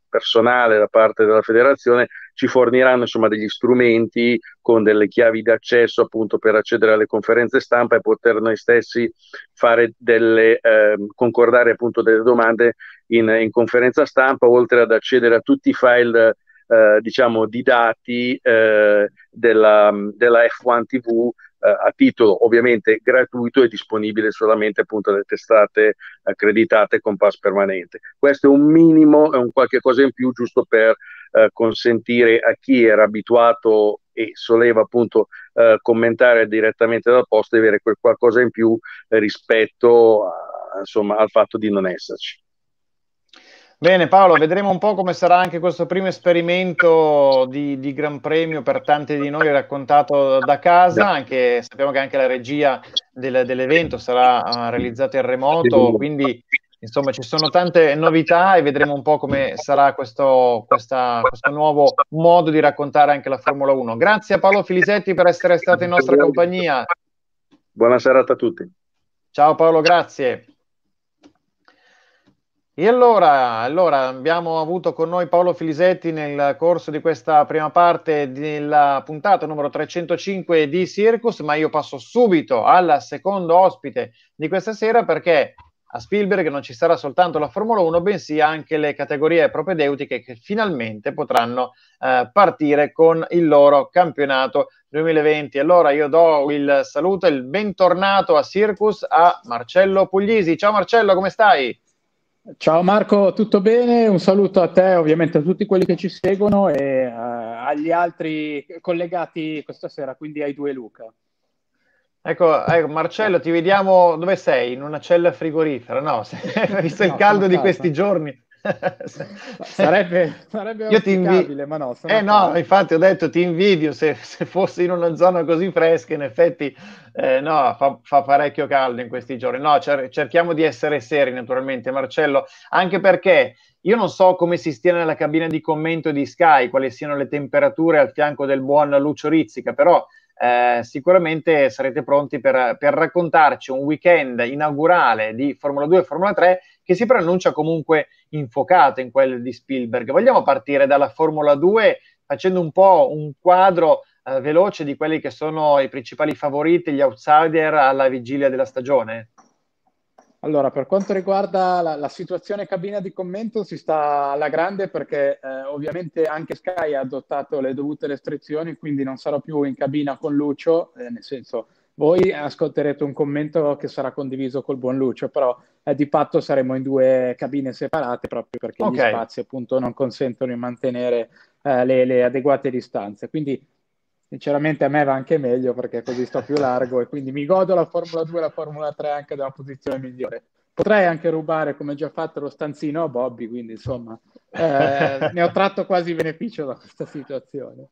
personale da parte della federazione ci forniranno insomma degli strumenti con delle chiavi d'accesso appunto per accedere alle conferenze stampa e poter noi stessi fare delle eh, concordare appunto delle domande in, in, conferenza stampa oltre ad accedere a tutti i file eh, diciamo, di dati eh, della, della F1 TV eh, a titolo ovviamente gratuito e disponibile solamente appunto alle testate accreditate con pass permanente. Questo è un minimo, è un qualche cosa in più giusto per eh, consentire a chi era abituato e soleva appunto eh, commentare direttamente dal posto di avere quel qualcosa in più rispetto a, insomma, al fatto di non esserci. Bene Paolo, vedremo un po' come sarà anche questo primo esperimento di, di, Gran Premio per tanti di noi raccontato da casa, anche, sappiamo che anche la regia del, dell'evento sarà eh, realizzata in remoto, quindi insomma ci sono tante novità e vedremo un po' come sarà questo, questa, questo nuovo modo di raccontare anche la Formula 1. Grazie a Paolo Filisetti per essere stato in nostra compagnia. Buona serata a tutti. Ciao Paolo, grazie. E allora, allora, abbiamo avuto con noi Paolo Filisetti nel corso di questa prima parte della puntata numero 305 di Circus, ma io passo subito al secondo ospite di questa sera perché a Spielberg non ci sarà soltanto la Formula 1, bensì anche le categorie propedeutiche che finalmente potranno eh, partire con il loro campionato 2020. Allora io do il saluto e il bentornato a Circus a Marcello Puglisi. Ciao Marcello, come stai? Ciao Marco, tutto bene? Un saluto a te, ovviamente a tutti quelli che ci seguono e uh, agli altri collegati questa sera, quindi ai due Luca. Ecco, ecco, Marcello, ti vediamo dove sei? In una cella frigorifera, no? Visto no, il caldo di questi giorni. sarebbe, sarebbe Io invi... ma no. Eh no, infatti ho detto ti invidio se, se, fossi in una zona così fresca, in effetti eh, no, fa, fa, parecchio caldo in questi giorni. No, cer- cerchiamo di essere seri naturalmente, Marcello, anche perché io non so come si stia nella cabina di commento di Sky, quali siano le temperature al fianco del buon Lucio Rizzica, però eh, sicuramente sarete pronti per, per raccontarci un weekend inaugurale di Formula 2 e Formula 3 che si preannuncia comunque infuocata in quello di Spielberg. Vogliamo partire dalla Formula 2 facendo un po' un quadro eh, veloce di quelli che sono i principali favoriti, gli outsider alla vigilia della stagione? Allora, per quanto riguarda la, la, situazione cabina di commento, si sta alla grande perché eh, ovviamente anche Sky ha adottato le dovute restrizioni, quindi non sarò più in cabina con Lucio, eh, nel senso voi ascolterete un commento che sarà condiviso col buon Lucio, però eh, di fatto saremo in due cabine separate proprio perché okay. gli spazi appunto non consentono di mantenere eh, le, le, adeguate distanze. Quindi sinceramente a me va anche meglio perché così sto più largo e quindi mi godo la Formula 2 e la Formula 3 anche da una posizione migliore. Potrei anche rubare, come già fatto, lo stanzino a Bobby, quindi insomma eh, ne ho tratto quasi beneficio da questa situazione.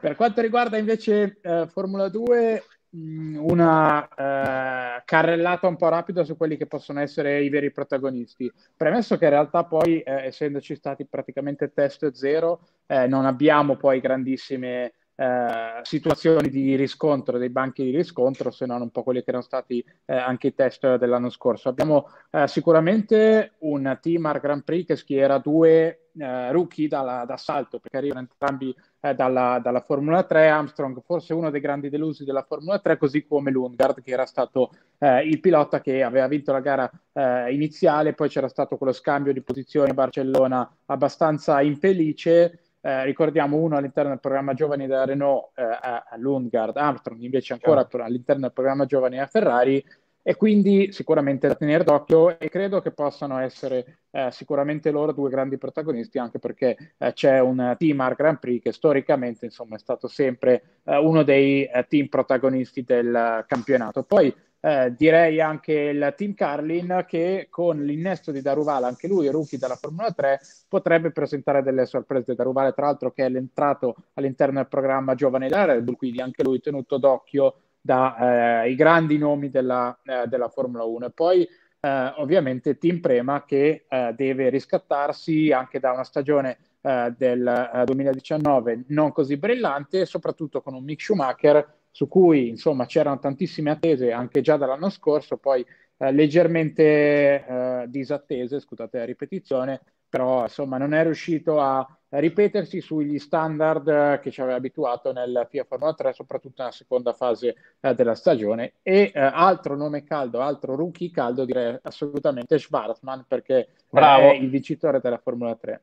Per quanto riguarda invece eh, Formula 2, Mm, una eh, carrellata un po' rapida su quelli che possono essere i veri protagonisti. Premesso che in realtà poi, eh, essendoci stati praticamente test zero, eh, non abbiamo poi grandissime eh, situazioni di riscontro, dei banchi di riscontro, se non un po' quelli che erano stati eh, anche i test dell'anno scorso. Abbiamo eh, sicuramente un team al Grand Prix che schiera due eh, rookie dalla, d'assalto, perché arrivano entrambi eh, dalla, dalla, Formula 3, Armstrong forse uno dei grandi delusi della Formula 3, così come Lundgaard che era stato il pilota che aveva vinto la gara iniziale, poi c'era stato quello scambio di posizione a Barcellona abbastanza infelice eh, ricordiamo uno all'interno del programma giovani della Renault eh, a, a Lundgaard, Armstrong invece certo. ancora certo. all'interno del programma giovani a Ferrari e quindi sicuramente da tenere d'occhio e credo che possano essere eh, sicuramente loro due grandi protagonisti anche perché eh, c'è un team al Grand Prix che storicamente insomma, è stato sempre eh, uno dei eh, team protagonisti del campionato. Poi eh, direi anche il team Carlin che con l'innesto di Daruvala, anche lui rookie della Formula 3, potrebbe presentare delle sorprese. Daruvala, tra l'altro, che è entrato all'interno del programma Giovane da Red quindi anche lui tenuto d'occhio dai eh, grandi nomi della, eh, della, Formula 1. E poi eh, ovviamente Team Prema che eh, deve riscattarsi anche da una stagione eh, del 2019 non così brillante, soprattutto con un Mick Schumacher su cui insomma c'erano tantissime attese anche già dall'anno scorso, poi eh, leggermente eh, disattese, scusate la ripetizione, però insomma non è riuscito a ripetersi sugli standard eh, che ci aveva abituato nel FIA Formula 3, soprattutto nella seconda fase eh, della stagione. E eh, altro nome caldo, altro rookie caldo, direi assolutamente Schwarzman, perché Bravo. è il vincitore della Formula 3.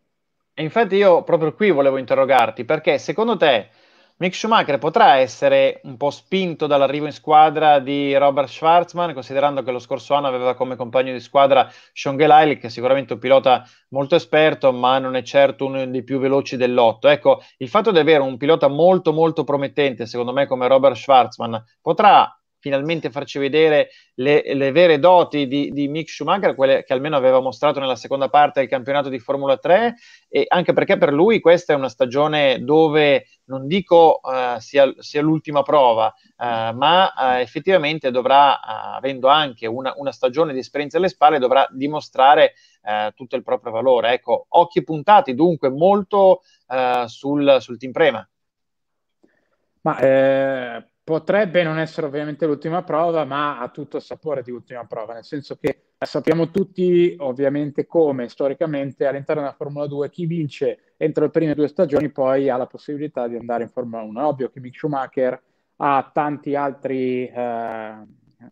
E infatti io proprio qui volevo interrogarti, perché secondo te Mick Schumacher potrà essere un po' spinto dall'arrivo in squadra di Robert Schwarzman, considerando che lo scorso anno aveva come compagno di squadra Sean Gelile, che è sicuramente un pilota molto esperto, ma non è certo uno dei più veloci dell'otto. Ecco, il fatto di avere un pilota molto molto promettente, secondo me, come Robert Schwarzman, potrà finalmente farci vedere le, le vere doti di, di, Mick Schumacher, quelle che almeno aveva mostrato nella seconda parte del campionato di Formula 3, e anche perché per lui questa è una stagione dove non dico uh, sia, sia, l'ultima prova, uh, ma uh, effettivamente dovrà, avendo anche una, una, stagione di esperienza alle spalle, dovrà dimostrare tutto il proprio valore. Ecco, occhi puntati dunque molto sul, sul team Prema. Ma eh, potrebbe non essere ovviamente l'ultima prova, ma ha tutto il sapore di ultima prova, nel senso che sappiamo tutti ovviamente come storicamente all'interno della Formula 2 chi vince entro le prime due stagioni poi ha la possibilità di andare in Formula 1. È ovvio che Mick Schumacher ha tanti altri eh,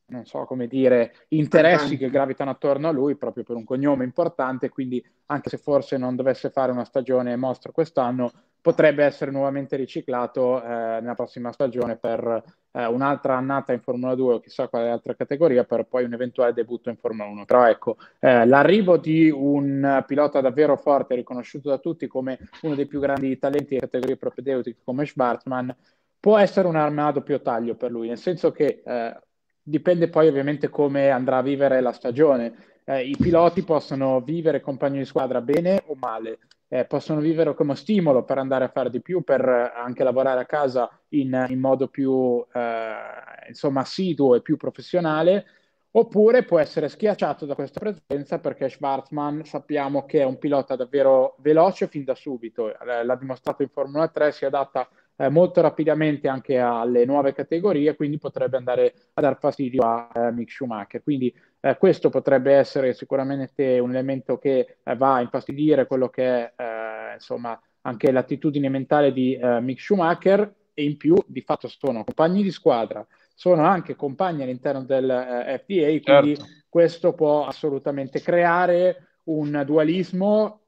non so come dire, interessi che gravitano attorno a lui proprio per un cognome importante, quindi anche se forse non dovesse fare una stagione mostro quest'anno, potrebbe essere nuovamente riciclato eh, nella prossima stagione per eh, un'altra annata in Formula 2 o chissà quale altra categoria, per poi un eventuale debutto in Formula 1. Però ecco, eh, l'arrivo di un pilota davvero forte, riconosciuto da tutti come uno dei più grandi talenti di categorie propedeutiche come Schwartzman, può essere un'arma a doppio taglio per lui, nel senso che eh, dipende poi ovviamente come andrà a vivere la stagione. Eh, I piloti possono vivere compagni di squadra bene o male, eh, possono vivere come stimolo per andare a fare di più, per anche lavorare a casa in, in modo più eh, insomma, assiduo e più professionale, oppure può essere schiacciato da questa presenza perché Schwarzman sappiamo che è un pilota davvero veloce fin da subito, eh, l'ha dimostrato in Formula 3, si adatta eh, molto rapidamente anche alle nuove categorie, quindi potrebbe andare a dar fastidio a eh, Mick Schumacher. Quindi eh, questo potrebbe essere sicuramente un elemento che eh, va a infastidire quello che è eh, insomma anche l'attitudine mentale di eh, Mick Schumacher e in più di fatto sono compagni di squadra, sono anche compagni all'interno del FDA, quindi certo. questo può assolutamente creare un dualismo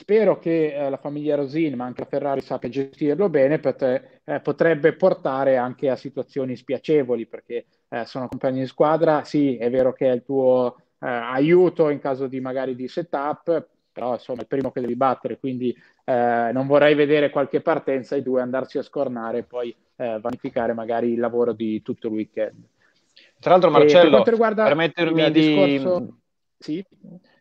Spero che eh, la famiglia Rosin, ma anche la Ferrari, sappia gestirlo bene perché eh, potrebbe portare anche a situazioni spiacevoli perché eh, sono compagni di squadra. Sì, è vero che è il tuo eh, aiuto in caso di magari di setup, però insomma è il primo che devi battere, quindi eh, non vorrei vedere qualche partenza e due andarsi a scornare e poi eh, vanificare magari il lavoro di tutto il weekend. Tra l'altro Marcello, e per mettermi il discorso... Sì?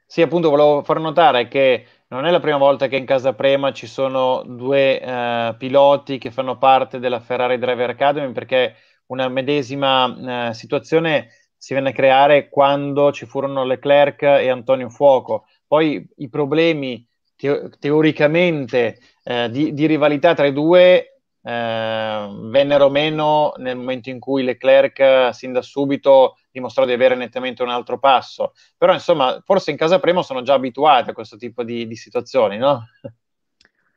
sì, appunto volevo far notare che non è la prima volta che in casa Prema ci sono due eh, piloti che fanno parte della Ferrari Driver Academy perché una medesima eh, situazione si venne a creare quando ci furono Leclerc e Antonio Fuoco. Poi i problemi te- teoricamente eh, di-, di rivalità tra i due eh, vennero meno nel momento in cui Leclerc sin da subito dimostrò di avere nettamente un altro passo. Però insomma, forse in casa Premo sono già abituati a questo tipo di, di situazioni, no?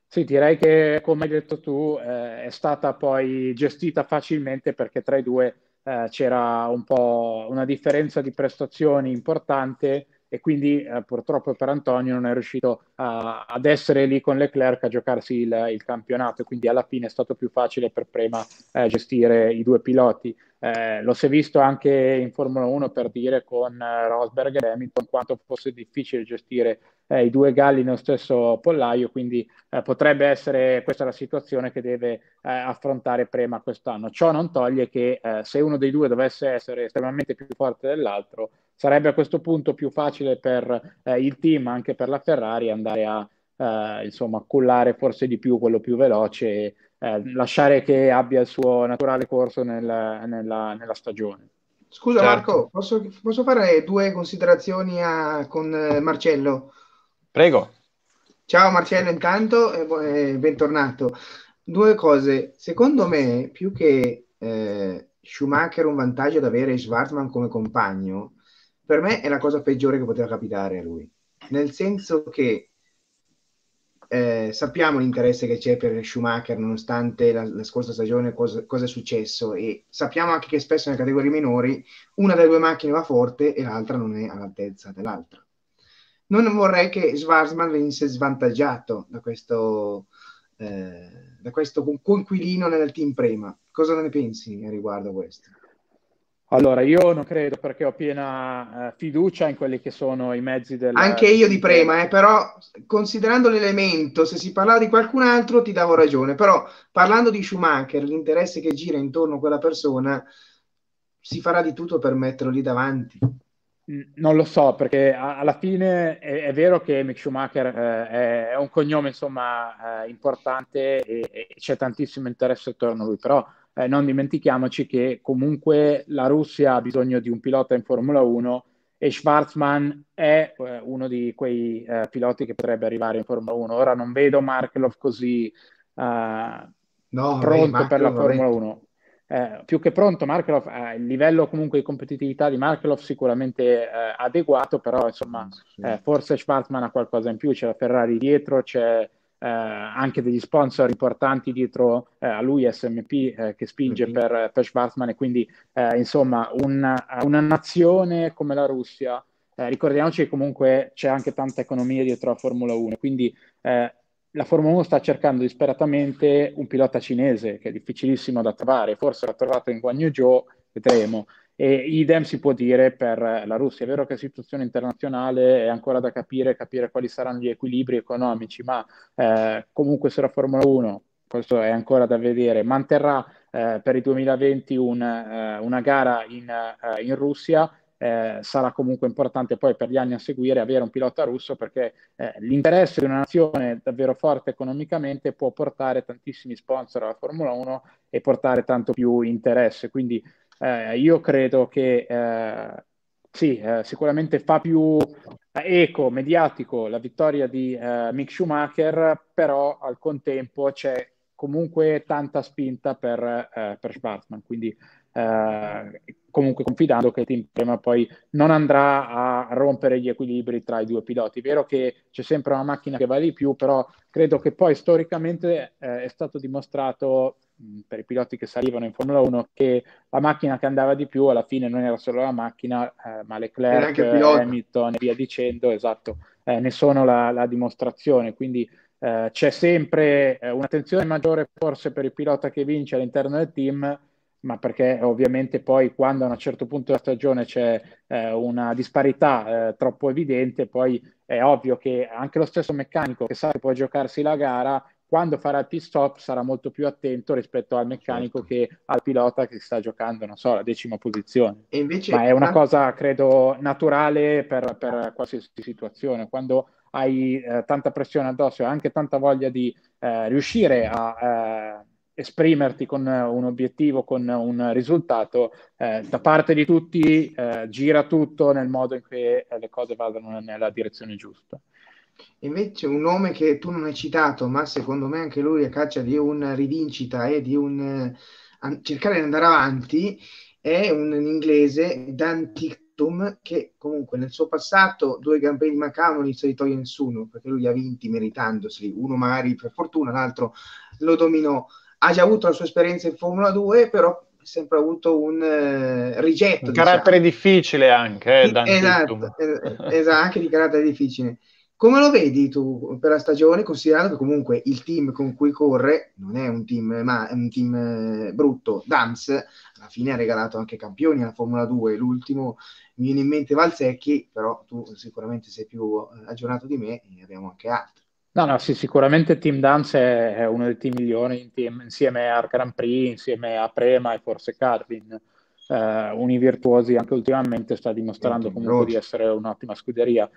Sì, direi che come hai detto tu eh, è stata poi gestita facilmente perché tra i due eh, c'era un po' una differenza di prestazioni importante e quindi eh, purtroppo per Antonio non è riuscito a, ad essere lì con Leclerc a giocarsi il, il, campionato, quindi alla fine è stato più facile per prima eh, gestire i due piloti. Eh, lo si è visto anche in Formula 1 per dire con eh, Rosberg e Hamilton quanto fosse difficile gestire eh, i due galli nello stesso pollaio, quindi eh, potrebbe essere questa la situazione che deve eh, affrontare Prema quest'anno. Ciò non toglie che eh, se uno dei due dovesse essere estremamente più forte dell'altro, sarebbe a questo punto più facile per eh, il team, anche per la Ferrari, andare a eh, insomma, cullare forse di più quello più veloce e eh, lasciare che abbia il suo naturale corso nel, nella, nella, stagione. Scusa certo. Marco, posso, posso, fare due considerazioni a, con Marcello? Prego. Ciao Marcello, intanto e eh, bentornato. Due cose, secondo me più che eh, Schumacher un vantaggio ad avere Schwartzman come compagno, per me è la cosa peggiore che poteva capitare a lui, nel senso che eh, sappiamo l'interesse che c'è per Schumacher nonostante la, la scorsa stagione cosa, cosa, è successo e sappiamo anche che spesso nelle categorie minori una delle due macchine va forte e l'altra non è all'altezza dell'altra non vorrei che Schwarzman venisse svantaggiato da questo, eh, da questo conquilino nel team Prema. Cosa ne pensi riguardo a questo? Allora, io non credo perché ho piena eh, fiducia in quelli che sono i mezzi del... Anche io di prema, eh, però considerando l'elemento, se si parlava di qualcun altro ti davo ragione, però parlando di Schumacher, l'interesse che gira intorno a quella persona, si farà di tutto per metterlo lì davanti. Non lo so, perché alla fine è, è vero che Mick Schumacher eh, è un cognome insomma, eh, importante e, e, c'è tantissimo interesse attorno a lui, però eh, non dimentichiamoci che comunque la Russia ha bisogno di un pilota in Formula 1 e Schwarzman è eh, uno di quei eh, piloti che potrebbe arrivare in Formula 1. Ora non vedo Markelov così eh, no, pronto beh, per la Formula 1. Eh, più che pronto, Markelov ha eh, il livello comunque di competitività di Markelov sicuramente eh, adeguato, però insomma mm, sì. eh, forse Schwarzman ha qualcosa in più, c'è la Ferrari dietro, c'è eh, anche degli sponsor importanti dietro a lui, SMP, che spinge mm per, per Schwarzman e quindi insomma una, una, nazione come la Russia, ricordiamoci che comunque c'è anche tanta economia dietro la Formula 1, quindi la Formula 1 sta cercando disperatamente un pilota cinese che è difficilissimo da trovare, forse l'ha trovato in Guangzhou, vedremo. E idem si può dire per la Russia. È vero che la situazione internazionale è ancora da capire, capire quali saranno gli equilibri economici, ma eh, comunque se la Formula 1, questo è ancora da vedere, manterrà eh, per il 2020 un, uh, una gara in, uh, in Russia, eh, sarà comunque importante poi per gli anni a seguire avere un pilota russo perché eh, l'interesse di una nazione davvero forte economicamente può portare tantissimi sponsor alla Formula 1 e portare tanto più interesse. Quindi eh, io credo che eh, sì, eh, sicuramente fa più eh, eco mediatico la vittoria di Mick Schumacher, però al contempo c'è comunque tanta spinta per, per Schwarzman. Quindi Uh, comunque confidando che Team Prema poi non andrà a rompere gli equilibri tra i due piloti. È vero che c'è sempre una macchina che vale di più, però credo che poi storicamente eh, è stato dimostrato mh, mm, per i piloti che salivano in Formula 1 che la macchina che andava di più alla fine non era solo la macchina, eh, ma Leclerc, Hamilton e via dicendo, esatto, eh, ne sono la, la dimostrazione. Quindi eh, c'è sempre eh, un'attenzione maggiore forse per il pilota che vince all'interno del team ma perché ovviamente poi quando a un certo punto della stagione c'è eh, una disparità eh, troppo evidente, poi è ovvio che anche lo stesso meccanico che sa che può giocarsi la gara, quando farà il pit stop sarà molto più attento rispetto al meccanico certo. che al pilota che sta giocando, non so, la decima posizione. Invece... Ma è una cosa, credo, naturale per, per qualsiasi situazione. Quando hai eh, tanta pressione addosso e anche tanta voglia di eh, riuscire a eh, esprimerti con eh, un obiettivo, con un risultato, eh, da parte di tutti eh, gira tutto nel modo in cui eh, le cose vadano nella direzione giusta. Invece un nome che tu non hai citato, ma secondo me anche lui è caccia di una rivincita e di un eh, cercare di andare avanti, è un inglese, Dan Tictum, che comunque nel suo passato due Gran di Macao non gli si toglie nessuno, perché lui li ha vinti meritandoseli, uno magari per fortuna, l'altro lo dominò ha già avuto la sua esperienza in Formula 2, però ha sempre avuto un eh, rigetto. Un diciamo. carattere diciamo. difficile anche, eh, esatto, esatto, anche di carattere difficile. Come lo vedi tu per la stagione, considerando che comunque il team con cui corre non è un team, ma è un team eh, brutto, Dams, alla fine ha regalato anche campioni alla Formula 2, l'ultimo mi viene in mente Valsecchi, però tu sicuramente sei più aggiornato di me e ne abbiamo anche altri. No, no, sì, sicuramente Team Dance è uno dei team migliori team, insieme a Grand Prix, insieme a Prema e forse Carvin. Eh, Univirtuosi anche ultimamente sta dimostrando comunque di essere un'ottima scuderia.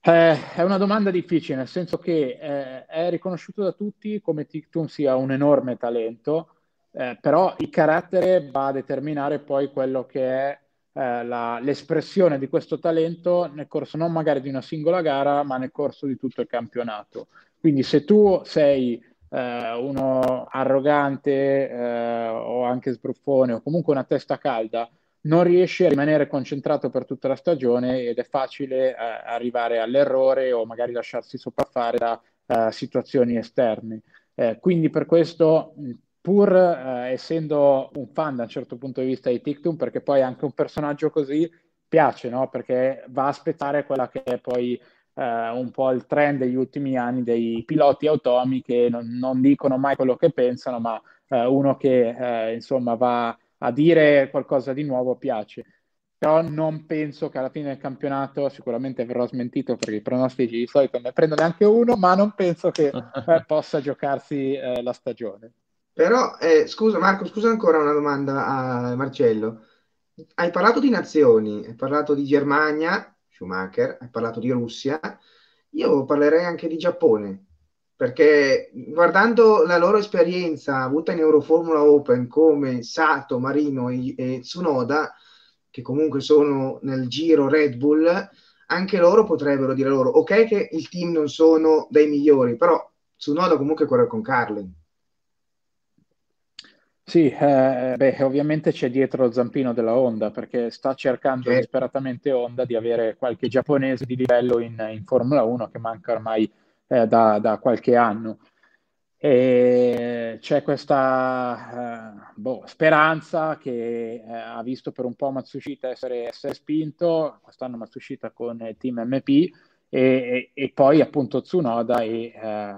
Eh, è una domanda difficile, nel senso che eh, è riconosciuto da tutti come Tictum sia un enorme talento, eh, però il carattere va a determinare poi quello che è eh, la, l'espressione di questo talento nel corso non magari di una singola gara, ma nel corso di tutto il campionato. Quindi se tu sei eh, uno arrogante eh, o anche sbruffone o comunque una testa calda, non riesci a rimanere concentrato per tutta la stagione ed è facile eh, arrivare all'errore o magari lasciarsi sopraffare da eh, situazioni esterne. Eh, quindi per questo pur eh, essendo un fan da un certo punto di vista di Tictum, perché poi anche un personaggio così piace, no? perché va a aspettare quella che è poi eh, un po' il trend degli ultimi anni dei piloti automi che non, non dicono mai quello che pensano, ma eh, uno che eh, insomma va a dire qualcosa di nuovo piace. Però non penso che alla fine del campionato, sicuramente verrò smentito perché i pronostici di solito ne prendo neanche uno, ma non penso che eh, possa giocarsi eh, la stagione. Però, eh, scusa Marco, scusa ancora una domanda a Marcello. Hai parlato di nazioni, hai parlato di Germania, Schumacher, hai parlato di Russia, io parlerei anche di Giappone, perché guardando la loro esperienza avuta in Euroformula Open come Sato, Marino e, e Tsunoda, che comunque sono nel giro Red Bull, anche loro potrebbero dire loro, ok che il team non sono dei migliori, però Tsunoda comunque corre con Carlin. Sì, eh, beh, ovviamente c'è dietro lo zampino della Honda perché sta cercando sì. Certo. disperatamente Honda di avere qualche giapponese di livello in, in Formula 1 che manca ormai eh, da, da, qualche anno. E c'è questa eh, boh, speranza che eh, ha visto per un po' Matsushita essere, essere spinto, quest'anno Matsushita con il eh, team MP e, e, e poi appunto Tsunoda e eh,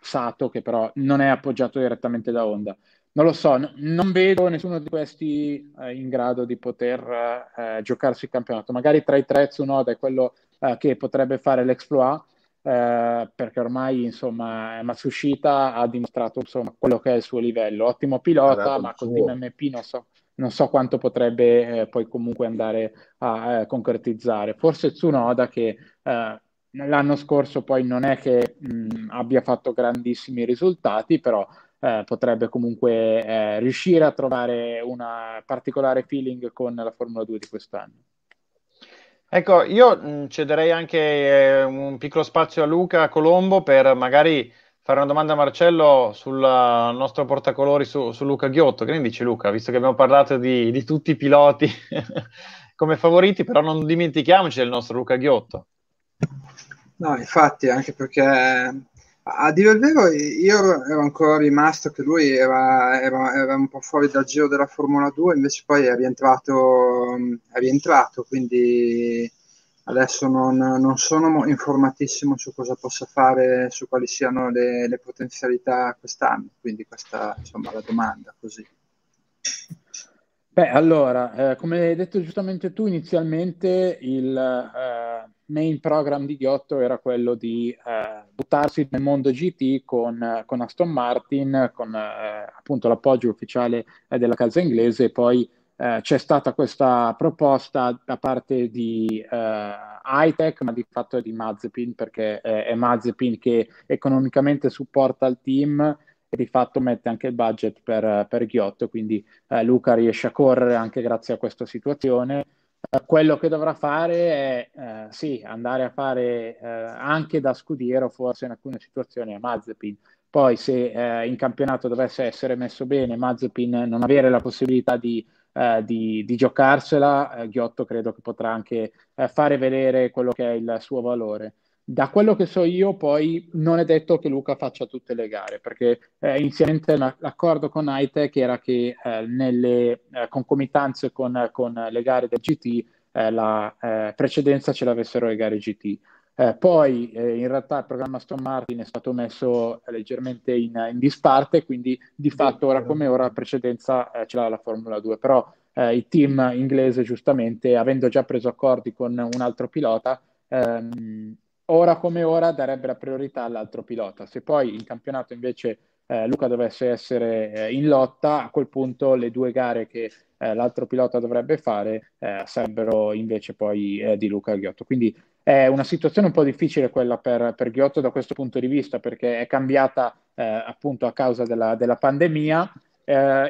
Sato che però non è appoggiato direttamente da Honda non lo so, n- non vedo nessuno di questi eh, in grado di poter eh, giocarsi il campionato. Magari tra i tre Tsunoda è quello eh, che potrebbe fare l'exploit, eh, perché ormai insomma Matsushita ha dimostrato insomma, quello che è il suo livello. Ottimo pilota, ma con il MP non so, non so quanto potrebbe eh, poi comunque andare a eh, concretizzare. Forse Tsunoda che... L'anno scorso poi non è che mh, mm, abbia fatto grandissimi risultati, però eh, potrebbe comunque eh, riuscire a trovare un particolare feeling con la Formula 2 di quest'anno. Ecco, io mh, mm, cederei anche eh, un piccolo spazio a Luca Colombo per magari fare una domanda a Marcello sul uh, nostro portacolori su, su, Luca Ghiotto. Che ne dici Luca? Visto che abbiamo parlato di, di tutti i piloti come favoriti, però non dimentichiamoci del nostro Luca Ghiotto. No, infatti, anche perché a dire il vero, io ero ancora rimasto che lui era, era, era, un po' fuori dal giro della Formula 2, invece poi è rientrato, è rientrato quindi adesso non, non, sono informatissimo su cosa possa fare, su quali siano le, le potenzialità quest'anno, quindi questa insomma, la domanda così. Beh, allora, eh, come hai detto giustamente tu, inizialmente il, eh, main program di Ghiotto era quello di eh, buttarsi nel mondo GT con, eh, con Aston Martin, con eh, appunto l'appoggio ufficiale eh, della casa inglese e poi eh, c'è stata questa proposta da parte di Hightech, ma di fatto è di Mazepin perché eh, è Mazepin che economicamente supporta il team e di fatto mette anche il budget per, per Ghiotto, quindi Luca riesce a correre anche grazie a questa situazione. Eh, quello che dovrà fare è eh, sì, andare a fare eh, anche da scudiero forse in alcune situazioni a Mazepin. Poi se eh, in campionato dovesse essere messo bene Mazepin non avere la possibilità di, eh, di, di giocarsela, eh, Ghiotto credo che potrà anche fare vedere quello che è il suo valore. Da quello che so io, poi non è detto che Luca faccia tutte le gare, perché eh, inizialmente l'accordo con Hightech era che eh, nelle eh, concomitanze con, con, le gare del GT eh, la eh, precedenza ce l'avessero le gare GT. Eh, poi in realtà il programma Aston Martin è stato messo leggermente in, in, disparte, quindi di fatto ora come ora la precedenza ce l'ha la Formula 2, però il team inglese giustamente, avendo già preso accordi con un altro pilota, ehm, ora come ora darebbe la priorità all'altro pilota. Se poi in campionato invece eh, Luca dovesse essere eh, in lotta, a quel punto le due gare che eh, l'altro pilota dovrebbe fare eh, sarebbero invece poi eh, di Luca Ghiotto. Quindi è una situazione un po' difficile quella per, per Ghiotto da questo punto di vista perché è cambiata eh, appunto a causa della, della pandemia.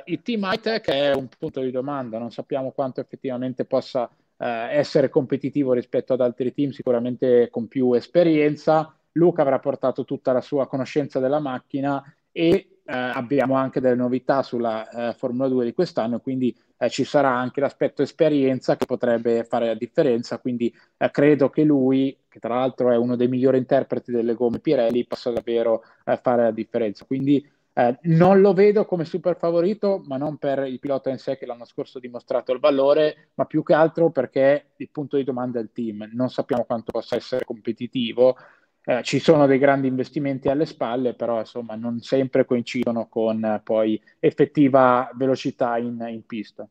il team high tech è un punto di domanda, non sappiamo quanto effettivamente possa eh, essere competitivo rispetto ad altri team sicuramente con più esperienza. Luca avrà portato tutta la sua conoscenza della macchina e eh, abbiamo anche delle novità sulla eh, Formula 2 di quest'anno, quindi eh, ci sarà anche l'aspetto esperienza che potrebbe fare la differenza, quindi eh, credo che lui, che tra l'altro è uno dei migliori interpreti delle gomme Pirelli, possa davvero eh, fare la differenza. Quindi eh, non lo vedo come super favorito, ma non per il pilota in sé che l'anno scorso ha dimostrato il valore, ma più che altro perché il punto di domanda è il team. Non sappiamo quanto possa essere competitivo. Eh, ci sono dei grandi investimenti alle spalle, però insomma non sempre coincidono con eh, poi effettiva velocità in, in, pista.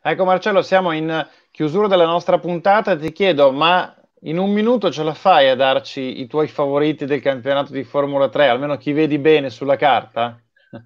Ecco Marcello, siamo in chiusura della nostra puntata, ti chiedo, ma in un minuto ce la fai a darci i tuoi favoriti del campionato di Formula 3, almeno chi vedi bene sulla carta?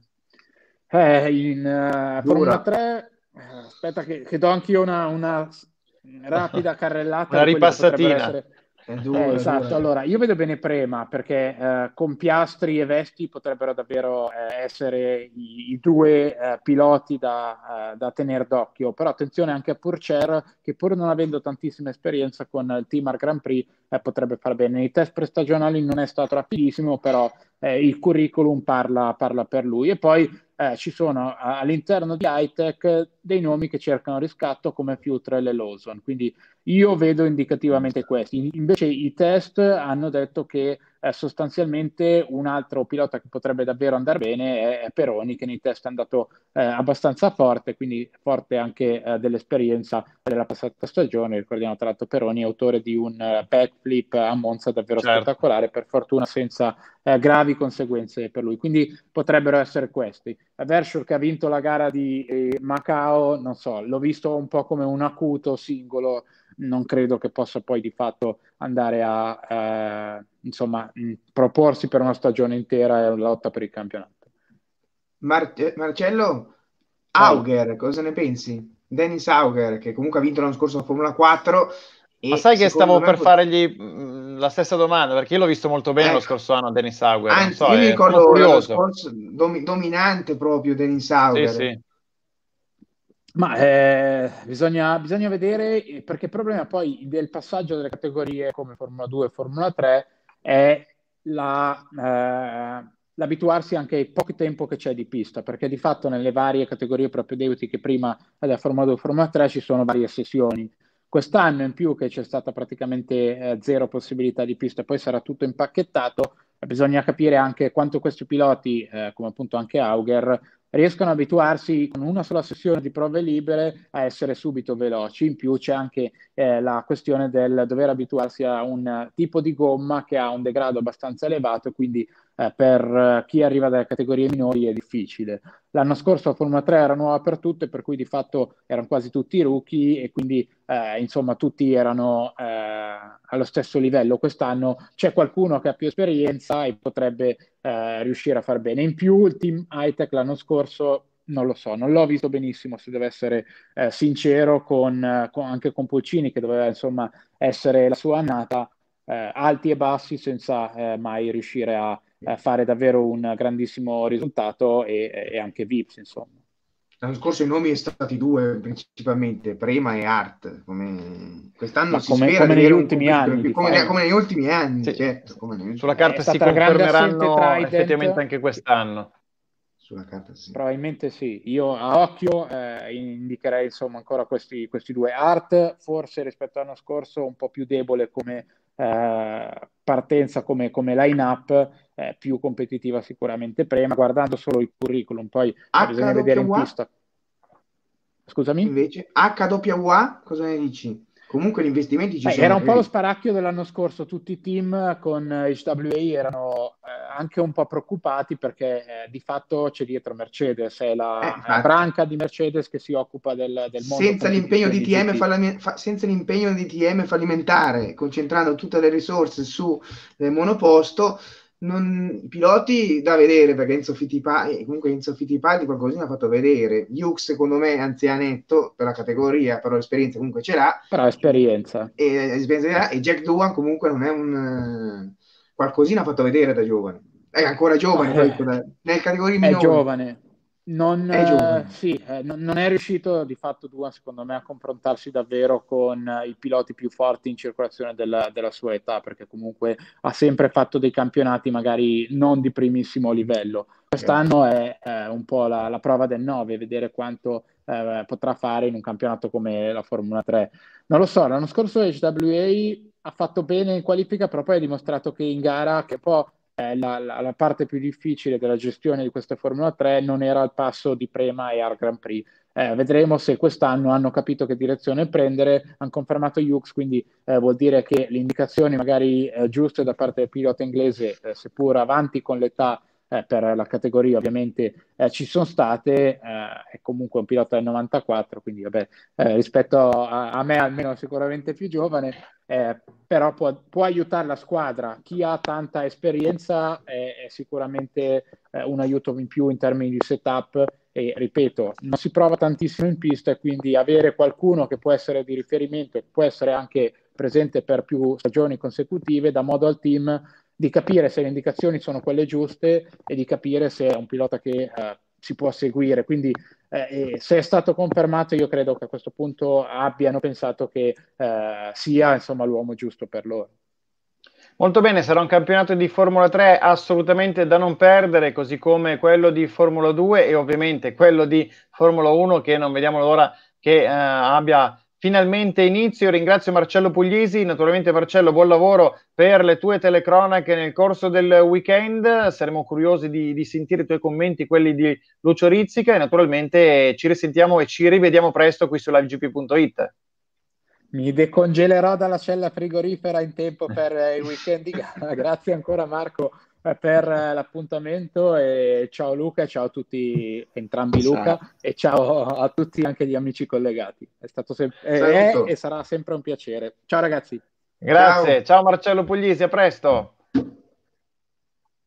Eh, in uh, Formula 3, eh, aspetta che, che do anch'io una, una rapida carrellata. una ripassatina. Essere... Due, eh, esatto, due. allora io vedo bene Prema perché eh, con Piastri e Vesti potrebbero davvero eh, essere i, i due eh, piloti da, eh, da tenere d'occhio, però attenzione anche a Purcher che pur non avendo tantissima esperienza con il team al Grand Prix eh, potrebbe far bene. Nei test prestagionali non è stato rapidissimo, però eh, il curriculum parla, parla, per lui. E poi eh, ci sono all'interno di Hightech dei nomi che cercano riscatto come Futrell e Lawson. Quindi io vedo indicativamente questi. invece i test hanno detto che eh, sostanzialmente un altro pilota che potrebbe davvero andare bene è, è Peroni che nei test è andato eh, abbastanza forte, quindi forte anche eh, dell'esperienza della passata stagione. Ricordiamo tra l'altro Peroni autore di un uh, backflip a Monza davvero certo. spettacolare, per fortuna senza eh, gravi conseguenze per lui. Quindi potrebbero essere questi. Vershur che ha vinto la gara di eh, Macao, non so, l'ho visto un po' come un acuto singolo non credo che possa poi di fatto andare a eh, insomma, mh, proporsi per una stagione intera e una lotta per il campionato. Mar- eh, Marcello Auger, cosa ne pensi? Dennis Auger, che comunque ha vinto l'anno scorso la Formula 4. Ma sai che stavo per pot- fargli la stessa domanda, perché io l'ho visto molto bene ecco. lo scorso anno Dennis Auger. Anzi, so, io mi ricordo l'anno scorso dom- dominante proprio Dennis Auger. Sì, sì ma eh, bisogna, bisogna, vedere, eh, perché il problema poi del passaggio delle categorie come Formula 2 e Formula 3 è la, eh, l'abituarsi anche ai pochi tempo che c'è di pista, perché di fatto nelle varie categorie proprio propedeutiche prima della Formula 2 e Formula 3 ci sono varie sessioni. Quest'anno in più che c'è stata praticamente eh, zero possibilità di pista, e poi sarà tutto impacchettato, bisogna capire anche quanto questi piloti, eh, come appunto anche Auger, riescono ad abituarsi con una sola sessione di prove libere a essere subito veloci. In più c'è anche eh, la questione del dover abituarsi a un tipo di gomma che ha un degrado abbastanza elevato, quindi eh, per eh, chi arriva dalle categorie minori è difficile. L'anno scorso la Formula 3 era nuova per tutte, per cui di fatto erano quasi tutti rookie e quindi eh, insomma tutti erano eh, allo stesso livello. Quest'anno c'è qualcuno che ha più esperienza e potrebbe eh, riuscire a far bene. In più il team high-tech l'anno scorso non lo so, non l'ho visto benissimo, se devo essere eh, sincero, con, eh, con, anche con Pulcini, che doveva insomma essere la sua annata, eh, alti e bassi senza eh, mai riuscire a, a, fare davvero un grandissimo risultato e, e anche Vips, insomma. L'anno scorso i nomi sono stati due principalmente, Prema e Art. Come... Quest'anno come, come, negli, ultimi anni, come, diciamo. come negli ultimi anni. Sì. Certo, come, negli Sulla carta si confermeranno effettivamente anche quest'anno. Sulla carta sì. Probabilmente sì. Io a occhio eh, indicherei insomma ancora questi, questi, due. Art forse rispetto all'anno scorso un po' più debole come eh, partenza come, come line-up eh, più competitiva sicuramente prima, guardando solo il curriculum, poi H- bisogna vedere in pista. Scusami? Invece, HWA, cosa ne dici? comunque gli investimenti ci Beh, sono. Era un po' lo sparacchio dell'anno scorso, tutti i team eh, con HWA eh, erano eh, anche un po' preoccupati perché eh, di fatto c'è dietro Mercedes, è la eh, branca di Mercedes che si occupa del, del mondo. Senza l'impegno, di TM fallami- fa- senza l'impegno di TM fallimentare, concentrando tutte le risorse sul eh, monoposto, non, piloti da vedere perché Enzo Fittipaldi eh, comunque Enzo Fittipaldi qualcosina ha fatto vedere Hughes secondo me anzianetto per la categoria però l'esperienza comunque ce l'ha però esperienza e, esperienza e Jack Duan comunque non è un eh, qualcosina ha fatto vedere da giovane è ancora giovane eh, nel categoria minore è giovane non è, eh, sì, eh, non è riuscito di fatto Dua, secondo me a confrontarsi davvero con eh, i piloti più forti in circolazione della, della, sua età perché comunque ha sempre fatto dei campionati magari non di primissimo livello quest'anno è, è un po' la, la prova del 9 vedere quanto eh, potrà fare in un campionato come la Formula 3 non lo so, l'anno scorso HWA ha fatto bene in qualifica però poi ha dimostrato che in gara che può. Eh, la, la, la, parte più difficile della gestione di questa Formula 3 non era al passo di Prema e al Grand Prix. Eh, vedremo se quest'anno hanno capito che direzione prendere, hanno confermato Hughes, quindi eh, vuol dire che le indicazioni magari eh, giuste da parte del pilota inglese, eh, seppur avanti con l'età, eh, per la categoria ovviamente eh, ci sono state, eh, è comunque un pilota del 94, quindi vabbè, eh, rispetto a, a, me almeno sicuramente più giovane, eh, però può, può, aiutare la squadra. Chi ha tanta esperienza è, è sicuramente un aiuto in più in termini di setup e ripeto, non si prova tantissimo in pista e quindi avere qualcuno che può essere di riferimento e può essere anche presente per più stagioni consecutive da modo al team di capire se le indicazioni sono quelle giuste e di capire se è un pilota che uh, si può seguire. Quindi eh, eh, se è stato confermato, io credo che a questo punto abbiano pensato che eh, sia insomma, l'uomo giusto per loro. Molto bene, sarà un campionato di Formula 3 assolutamente da non perdere, così come quello di Formula 2 e ovviamente quello di Formula 1 che non vediamo l'ora che eh, abbia finalmente inizio. Ringrazio Marcello Puglisi, naturalmente Marcello, buon lavoro per le tue telecronache nel corso del weekend. Saremo curiosi di, di sentire i tuoi commenti, quelli di Lucio Rizzica e naturalmente ci risentiamo e ci rivediamo presto qui su livegp.it. Mi decongelerò dalla cella frigorifera in tempo per il weekend di gara. Grazie ancora Marco per eh, l'appuntamento e ciao Luca, ciao a tutti, entrambi Luca e ciao a tutti anche gli amici collegati. È stato sempre è, e sarà sempre un piacere. Ciao ragazzi. Grazie, ciao, ciao Marcello Puglisi, a presto.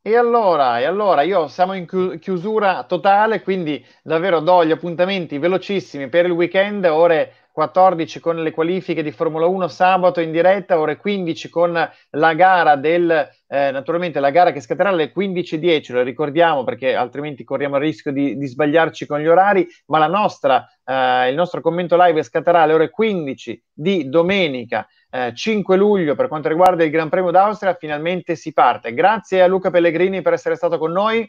E allora, e allora, io siamo in chiusura totale, quindi davvero do gli appuntamenti velocissimi per il weekend, ore 14 con le qualifiche di Formula 1 sabato in diretta, ore 15 con la gara del eh, naturalmente la gara che scatterà alle 15.10, lo ricordiamo perché altrimenti corriamo il rischio di, di sbagliarci con gli orari, ma la nostra, eh, il nostro commento live scatterà alle ore 15 di domenica eh, 5 luglio per quanto riguarda il Gran Premio d'Austria, finalmente si parte. Grazie a Luca Pellegrini per essere stato con noi.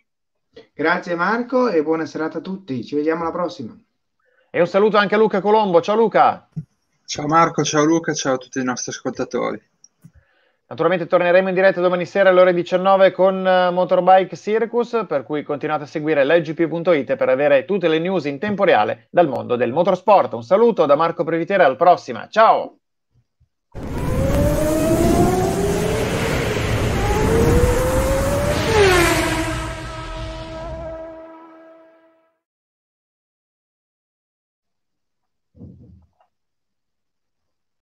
Grazie Marco e buona serata a tutti, ci vediamo alla prossima. E un saluto anche a Luca Colombo. Ciao Luca. Ciao Marco, ciao Luca, ciao a tutti i nostri ascoltatori. Naturalmente torneremo in diretta domani sera alle ore 19 con eh, Motorbike Circus, per cui continuate a seguire legp.it per avere tutte le news in tempo reale dal mondo del motorsport. Un saluto da Marco Previtera, alla prossima. ciao!